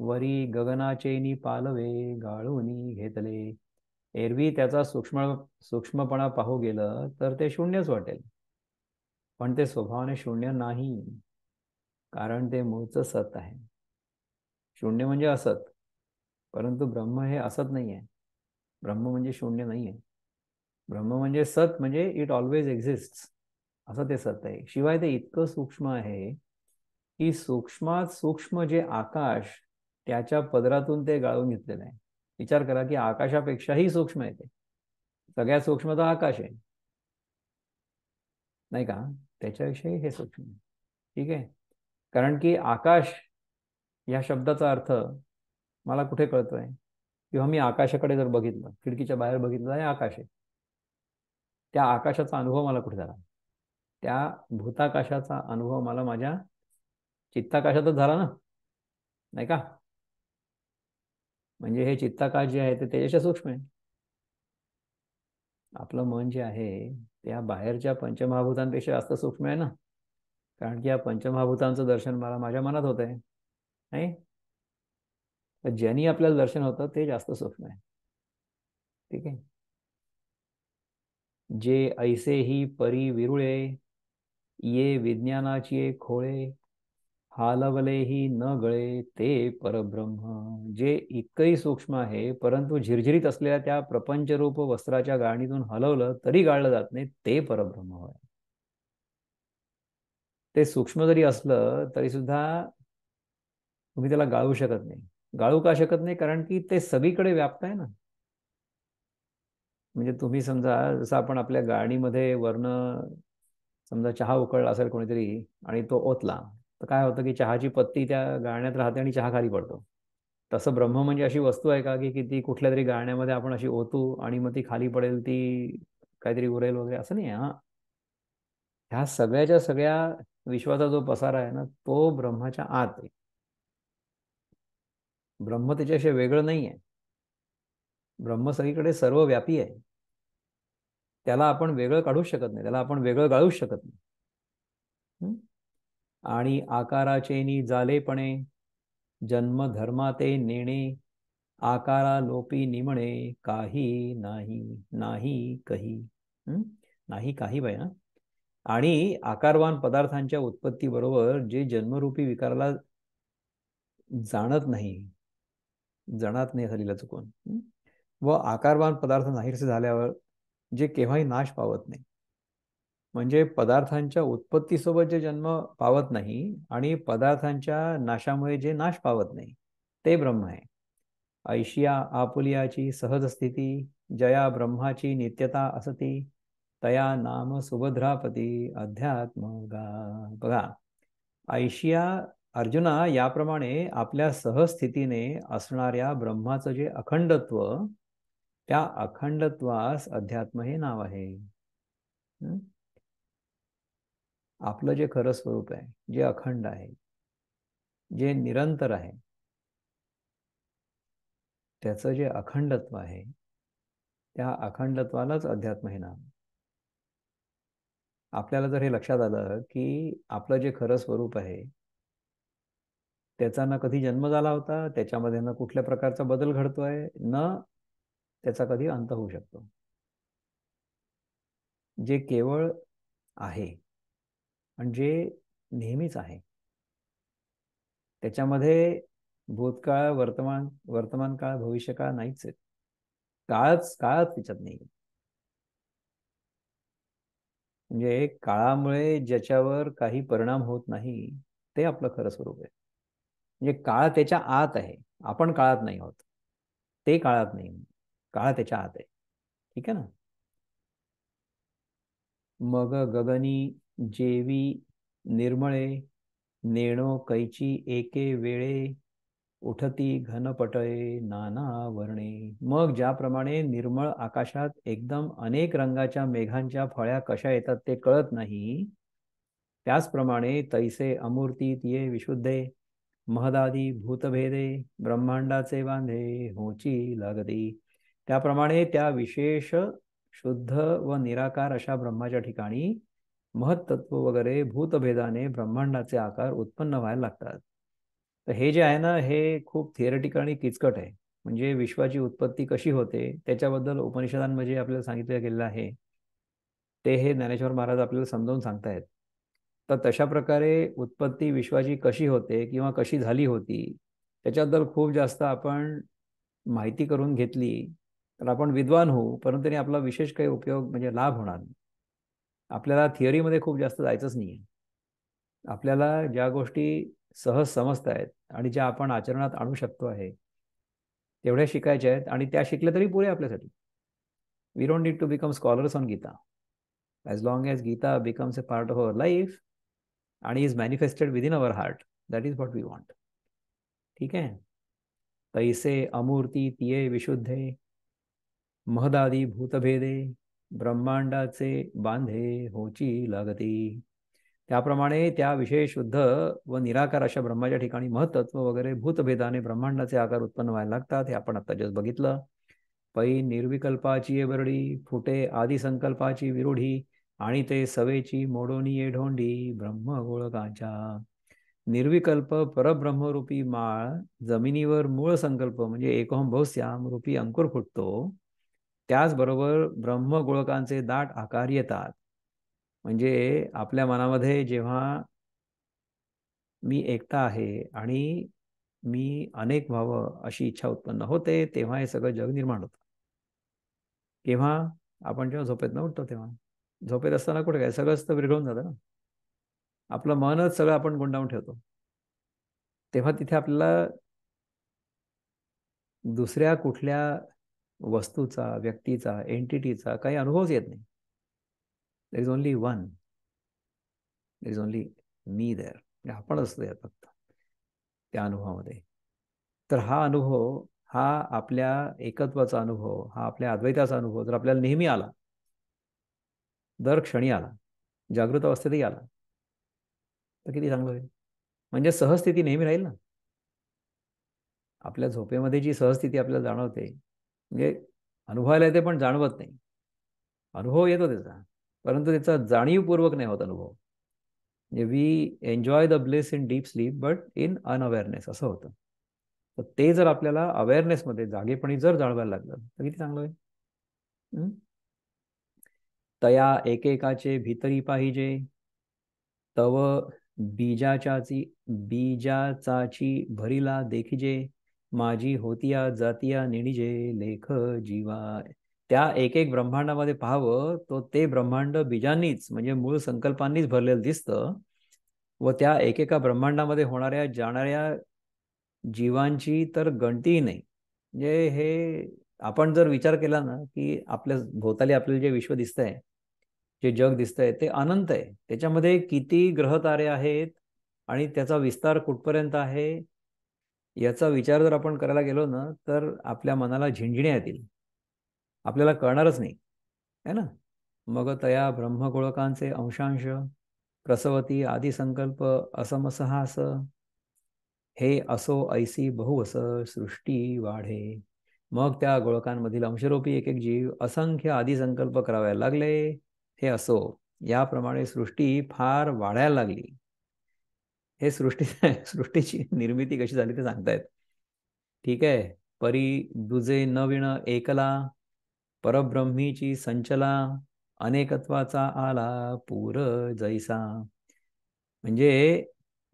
वरी गगनाचेनी पालवे गाळूनी घेतले एरवी त्याचा सूक्ष्म सूक्ष्मपणा पाहू गेलं तर ते शून्यच वाटेल पण ते स्वभावाने शून्य नाही कारण ते मूळच सत आहे शून्य म्हणजे असत परंतु ब्रह्म हे असत नाही आहे ब्रह्म म्हणजे शून्य नाही आहे ब्रह्म म्हणजे सत म्हणजे इट ऑलवेज एक्झिस्ट असं ते सत आहे शिवाय ते इतकं सूक्ष्म आहे की सूक्ष्मात सूक्ष्म जे आकाश त्याच्या पदरातून ते गाळून घेतलेलं आहे विचार करा की आकाशापेक्षाही सूक्ष्म आहे ते सगळ्यात सूक्ष्म तर आकाश आहे नाही का त्याच्याविषयी हे सूक्ष्म आहे ठीक आहे कारण की आकाश या शब्दाचा अर्थ मला कुठे कळतोय किंवा मी आकाशाकडे जर बघितलं खिडकीच्या बाहेर बघितलं आहे आकाश आहे त्या आकाशाचा अनुभव मला कुठे झाला त्या भूताकाशाचा अनुभव मला माझ्या चित्ताकाशातच झाला ना नाही का म्हणजे हे चित्ताकाश जे आहे ते त्याच्याशी सूक्ष्म आहे आपलं मन जे आहे त्या बाहेरच्या पंचमहाभूतांपेक्षा जास्त सूक्ष्म आहे ना कारण की या पंचमहाभूतांचं दर्शन मला माझ्या मनात होत आहे नाही ज्यांनी आपल्याला दर्शन होतं ते जास्त सूक्ष्म आहे ठीक आहे जे ऐसे ही परी विरुळे ये विज्ञानाची खोळे हालवलेही न गळे ते परब्रह्म जे इतकंही सूक्ष्म आहे परंतु झिरझिरीत असलेल्या त्या प्रपंचरूप वस्त्राच्या गाणीतून हलवलं तरी गाळलं जात नाही ते परब्रह्म होय ते सूक्ष्म जरी असलं तरी सुद्धा तुम्ही त्याला गाळू शकत नाही गाळू का शकत नाही कारण की ते सगळीकडे व्याप्त आहे ना म्हणजे तुम्ही समजा जसं आपण आपल्या गाडीमध्ये वर्ण समजा चहा उकळला असेल कोणीतरी आणि तो ओतला तर काय होतं की चहाची पत्ती त्या गाळण्यात राहते आणि चहा खाली पडतो तसं ब्रह्म म्हणजे अशी वस्तू आहे का की कि ती कुठल्या तरी गाळण्यामध्ये आपण अशी ओतू आणि मग ती खाली पडेल ती काहीतरी उरेल वगैरे असं नाही हा ह्या सगळ्याच्या सगळ्या विश्वाचा जो पसारा आहे ना तो ब्रह्माच्या आत आहे ब्रह्म त्याच्याशिवाय वेगळं नाही आहे ब्रह्म सगळीकडे सर्व व्यापी आहे त्याला आपण वेगळं काढू शकत नाही त्याला आपण वेगळं गाळू शकत नाही आणि आकाराचे जालेपणे जन्म धर्माते नेणे आकारा लोपी निमणे काही नाही नाही कही नाही काही बाय ना आणि आकारवान पदार्थांच्या उत्पत्तीबरोबर जे जन्मरूपी विकाराला जाणत नाही जाणत नाही झालेला चुकून व आकारवान पदार्थ नाहीसे झाल्यावर जे केव्हाही नाश पावत नाही म्हणजे पदार्थांच्या उत्पत्तीसोबत जे जन्म पावत नाही आणि पदार्थांच्या नाशामुळे जे नाश पावत नाही ते ब्रह्म आहे ऐशिया आपुलियाची सहज स्थिती जया ब्रह्माची नित्यता असती तया नाम सुभद्रापती अध्यात्म बघा ऐशिया अर्जुना याप्रमाणे आपल्या सहस्थितीने असणाऱ्या ब्रह्माचं जे अखंडत्व त्या अखंडत्वास अध्यात्म हे नाव आहे आपलं जे खरं स्वरूप आहे जे अखंड आहे जे निरंतर आहे त्याचं जे अखंडत्व आहे त्या अखंडत्वालाच अध्यात्म हे नाव आपल्याला जर हे लक्षात आलं की आपलं जे खरं स्वरूप आहे त्याचा ना कधी जन्म झाला होता त्याच्यामध्ये ना कुठल्या प्रकारचा बदल घडतोय न त्याचा कधी अंत होऊ शकतो जे केवळ आहे आणि जे नेहमीच आहे त्याच्यामध्ये भूतकाळ वर्तमान वर्तमान काळ भविष्यकाळ नाहीच आहे काळच काळच त्याच्यात नाही म्हणजे काळामुळे ज्याच्यावर काही परिणाम होत नाही ते आपलं खरं स्वरूप आहे म्हणजे काळ त्याच्या आत आहे आपण काळात नाही आहोत ते काळात नाही काळ त्याच्या आत आहे ठीक आहे ना मग गगनी जेवी निर्मळे नेणो कैची एके वेळे उठती घनपटळे नाना वर्णे मग ज्याप्रमाणे निर्मळ आकाशात एकदम अनेक रंगाच्या मेघांच्या फळ्या कशा येतात ते कळत नाही त्याचप्रमाणे तैसे अमूर्ती तिये विशुद्धे महदादी भूतभेदे ब्रह्मांडाचे बांधे होची लागदी त्याप्रमाणे त्या विशेष शुद्ध व निराकार अशा ब्रह्माच्या ठिकाणी महत्त्व वगैरे भूतभेदाने ब्रह्मांडाचे आकार उत्पन्न व्हायला लागतात तर हे जे आहे ना हे खूप थिअरेटिकल आणि किचकट आहे म्हणजे विश्वाची उत्पत्ती कशी होते त्याच्याबद्दल उपनिषदांमध्ये आपल्याला सांगितलं गेलेलं आहे ते हे ज्ञानेश्वर महाराज आपल्याला समजावून सांगतायत तर तशा प्रकारे उत्पत्ती विश्वाची कशी होते किंवा कशी झाली होती त्याच्याबद्दल खूप जास्त आपण माहिती करून घेतली तर आपण विद्वान होऊ परंतु त्याने आपला विशेष काही उपयोग म्हणजे लाभ होणार नाही आपल्याला थिअरीमध्ये खूप जास्त जायचंच नाही आहे आपल्याला ज्या गोष्टी सहज समजत आहेत आणि ज्या आपण आचरणात आणू शकतो आहे तेवढ्या शिकायच्या आहेत आणि त्या शिकल्या तरी पुरे आपल्यासाठी we don't need to become scholars on Gita as long as Gita becomes a part of our life आणि is manifested within our heart that is what we want ठीक आहे पैसे अमूर्ती तिये विशुद्धे महदादी भूतभेदे ब्रह्मांडाचे बांधे होची लागती त्याप्रमाणे त्या विशेष शुद्ध व निराकार अशा ब्रह्माच्या ठिकाणी महत्त्व वगैरे भूतभेदाने ब्रह्मांडाचे आकार उत्पन्न व्हायला लागतात हे आपण आत्ताच्याच बघितलं पै निर्विकल्पाची बरडी फुटे आदी संकल्पाची विरोधी आणि ते सवेची मोडोनी ये ढोंडी ब्रह्म गोळकांच्या निर्विकल्प परब्रह्मरूपी माळ जमिनीवर मूळ संकल्प म्हणजे एकोहम बहुस्याम रूपी अंकुर फुटतो त्याचबरोबर ब्रह्मगोळकांचे दाट आकार येतात म्हणजे आपल्या मनामध्ये जेव्हा मी एकता आहे आणि मी अनेक व्हावं अशी इच्छा उत्पन्न होते तेव्हा हे सगळं जग निर्माण होतं केव्हा आपण जेव्हा झोपेत न उठतो तेव्हा झोपेत असताना कुठे काय सगळंच तर विरघळून जातं ना आपलं मनच सगळं आपण गुंडावून ठेवतो तेव्हा तिथे आपल्याला दुसऱ्या कुठल्या वस्तूचा व्यक्तीचा एंटिटीचा काही अनुभवच येत नाही there is only one there is only me there म्हणजे आपण असतो यात फक्त त्या अनुभवामध्ये तर हा अनुभव हा आपल्या एकत्वाचा अनुभव हा आपल्या अद्वैताचा अनुभव जर आपल्याला नेहमी आला दर क्षणी आला जागृत अवस्थेतही आला तर किती चांगलं होईल म्हणजे सहस्थिती नेहमी राहील ना आपल्या झोपेमध्ये जी सहस्थिती आपल्याला जाणवते म्हणजे अनुभवायला येते पण जाणवत नाही अनुभव येतो त्याचा परंतु त्याचा जाणीवपूर्वक नाही होत अनुभव म्हणजे we enjoy the bliss in deep sleep but in unawareness असं होतं तर ते जर आपल्याला अवेअरनेसमध्ये जागेपणी जर जाणवायला लागलं तर किती चांगलं होईल तया एकेकाचे भीतरी पाहिजे तव बीजाच्याची बीजाचाची भरीला देखिजे माझी होतिया जातिया निणिजे लेख जीवा त्या एक एक ब्रह्मांडामध्ये पाहावं तो ते ब्रह्मांड बीजांनीच म्हणजे मूळ संकल्पांनीच भरलेलं दिसत व त्या एकेका ब्रह्मांडामध्ये होणाऱ्या जाणाऱ्या जीवांची तर गणतीही नाही म्हणजे हे आपण जर विचार केला ना की आपल्या भोवताली आपल्याला जे विश्व दिसतंय जे जग आहे ते अनंत आहे त्याच्यामध्ये किती ग्रह तारे आहेत आणि त्याचा विस्तार कुठपर्यंत आहे याचा विचार जर आपण करायला गेलो ना तर आपल्या मनाला झिंझिण्या येतील आपल्याला कळणारच नाही है ना मग तया ब्रह्मगोळकांचे अंशांश प्रसवती संकल्प असमसहास हे असो ऐसी बहुवस सृष्टी वाढे मग त्या गोळकांमधील अंशरूपी एक एक जीव असंख्य संकल्प करावे लागले हे असो याप्रमाणे सृष्टी फार वाढायला लागली हे सृष्टी सृष्टीची निर्मिती कशी झाली ते सांगतायत ठीक आहे परी दुजे विण एकला परब्रह्मीची संचला अनेकत्वाचा आला पूर जैसा म्हणजे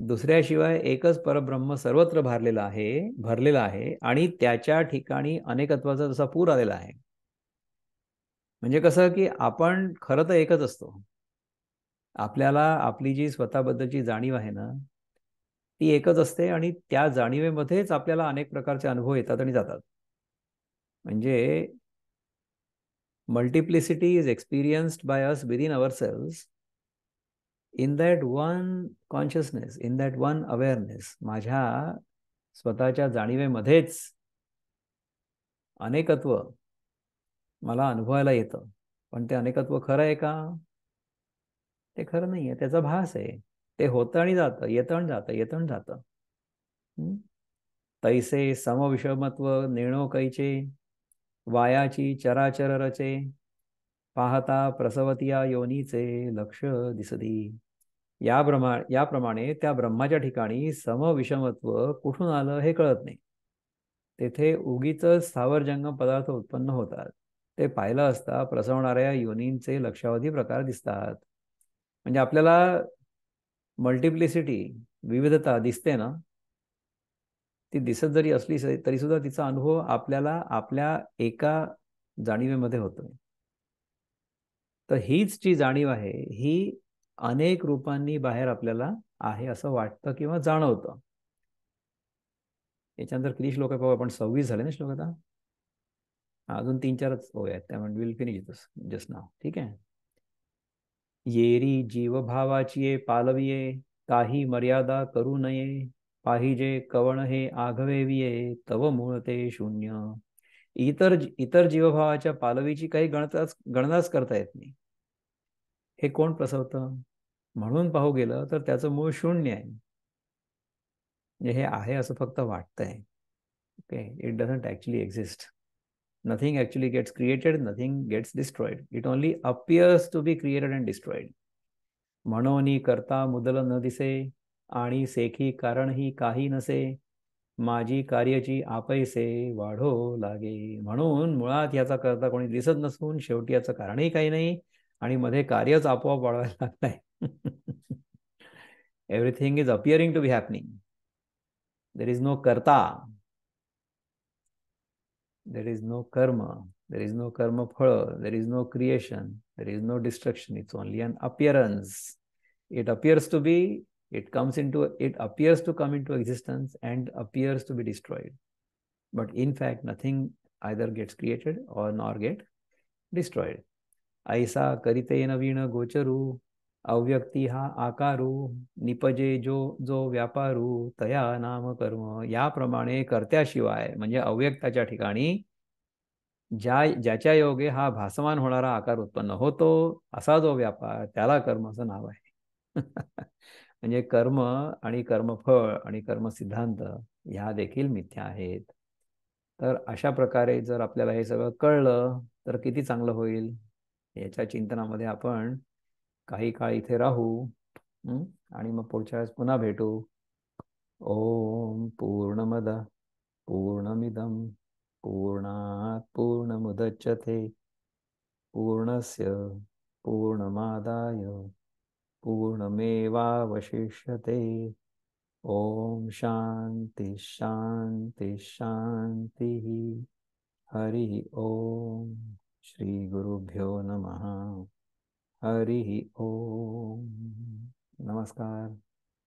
दुसऱ्याशिवाय एकच परब्रह्म सर्वत्र भरलेला आहे भरलेला आहे आणि त्याच्या ठिकाणी अनेकत्वाचा जसा पूर आलेला आहे म्हणजे कसं की आपण खरं तर एकच असतो आपल्याला आपली जी स्वतःबद्दलची जाणीव आहे ना ती एकच असते आणि त्या जाणीवेमध्येच आपल्याला अनेक प्रकारचे अनुभव येतात आणि जातात म्हणजे multiplicity is experienced by us within our selves in that one consciousness in that one awareness माझ्या स्वतःच्या जाणीवेमध्येच अनेकत्व मला अनुभवायला येतं पण ते अनेकत्व खरं आहे का ते खरं नाही आहे त्याचा भास आहे ते होतं आणि जात येतं आणि जातं येतं आणि जातं तैसे समविषमत्व नेणो कैचे वायाची चराचर रचे पाहता प्रसवतिया योनीचे लक्ष दिसदी या याप्रमाणे त्या ब्रह्माच्या ठिकाणी समविषमत्व कुठून आलं हे कळत नाही तेथे उगीच सावरजंग पदार्थ उत्पन्न होतात ते पाहिलं असता प्रसवणाऱ्या योनींचे लक्षावधी प्रकार दिसतात म्हणजे आपल्याला मल्टिप्लिसिटी विविधता दिसते ना ती दिसत जरी असली तरी सुद्धा तिचा अनुभव आपल्याला आपल्या एका जाणीवेमध्ये होतोय तर हीच जी जाणीव आहे ही अनेक रूपांनी बाहेर आपल्याला आहे असं वाटतं किंवा जाणवतं याच्यानंतर किती श्लोक आहे आपण सव्वीस झाले ना श्लोक आता अजून तीन चारच होय त्या त्यामुळे विल फिनिश जस्ट नाव ठीक आहे येरी जीवभावाची पालविये काही मर्यादा करू नये पाहिजे कवण हे आघवेविये तव मूळ ते शून्य इतर इतर जीवभावाच्या पालवीची काही गणताच गणनाच करता येत नाही हे कोण प्रसवतं म्हणून पाहू गेलं तर त्याचं मूळ शून्य आहे म्हणजे हे आहे असं फक्त वाटतंय okay it doesn't actually exist nothing nothing gets created nothing gets destroyed it It only to be created and destroyed म्हणून ही करता मुदलं न दिसे आणि सेखी कारण ही काही नसे माझी कार्याची आपयसे वाढो लागे म्हणून मुळात याचा करता कोणी दिसत नसून शेवटी याचं कारणही काही नाही आणि मध्ये कार्यच आपोआप वाढवायला लागत नाही everything is appearing to be happening there is no करता there is no karma, there is no karma phala, there is no creation, there is no destruction. It's only an appearance. It appears to be, it comes into, it appears to come into existence and appears to be destroyed. But in fact, nothing either gets created or nor get destroyed. Aisa karitena vina gocharu अव्यक्ती हा आकारू निपजे जो जो व्यापारू तया नाम कर्म याप्रमाणे कर्त्याशिवाय म्हणजे अव्यक्ताच्या ठिकाणी ज्या ज्याच्या योगे हा भासमान होणारा आकार उत्पन्न होतो असा जो व्यापार त्याला असं नाव आहे म्हणजे कर्म आणि कर्मफळ आणि कर्मसिद्धांत ह्या देखील मिथ्या आहेत तर अशा प्रकारे जर आपल्याला हे सगळं कळलं तर किती चांगलं होईल याच्या चिंतनामध्ये आपण काही काळ इथे राहू आणि मग पुढच्या वेळेस पुन्हा भेटू ओम पूर्णमद पूर्णमिदम पूर्णात पूर्णमुदच्यते पूर्णस्य पूर्णमादाय पूर्णमेवावशिष्यते ओम शांती शांती शांती हरि ओम श्री गुरुभ्यो नमः हरी ओम नमस्कार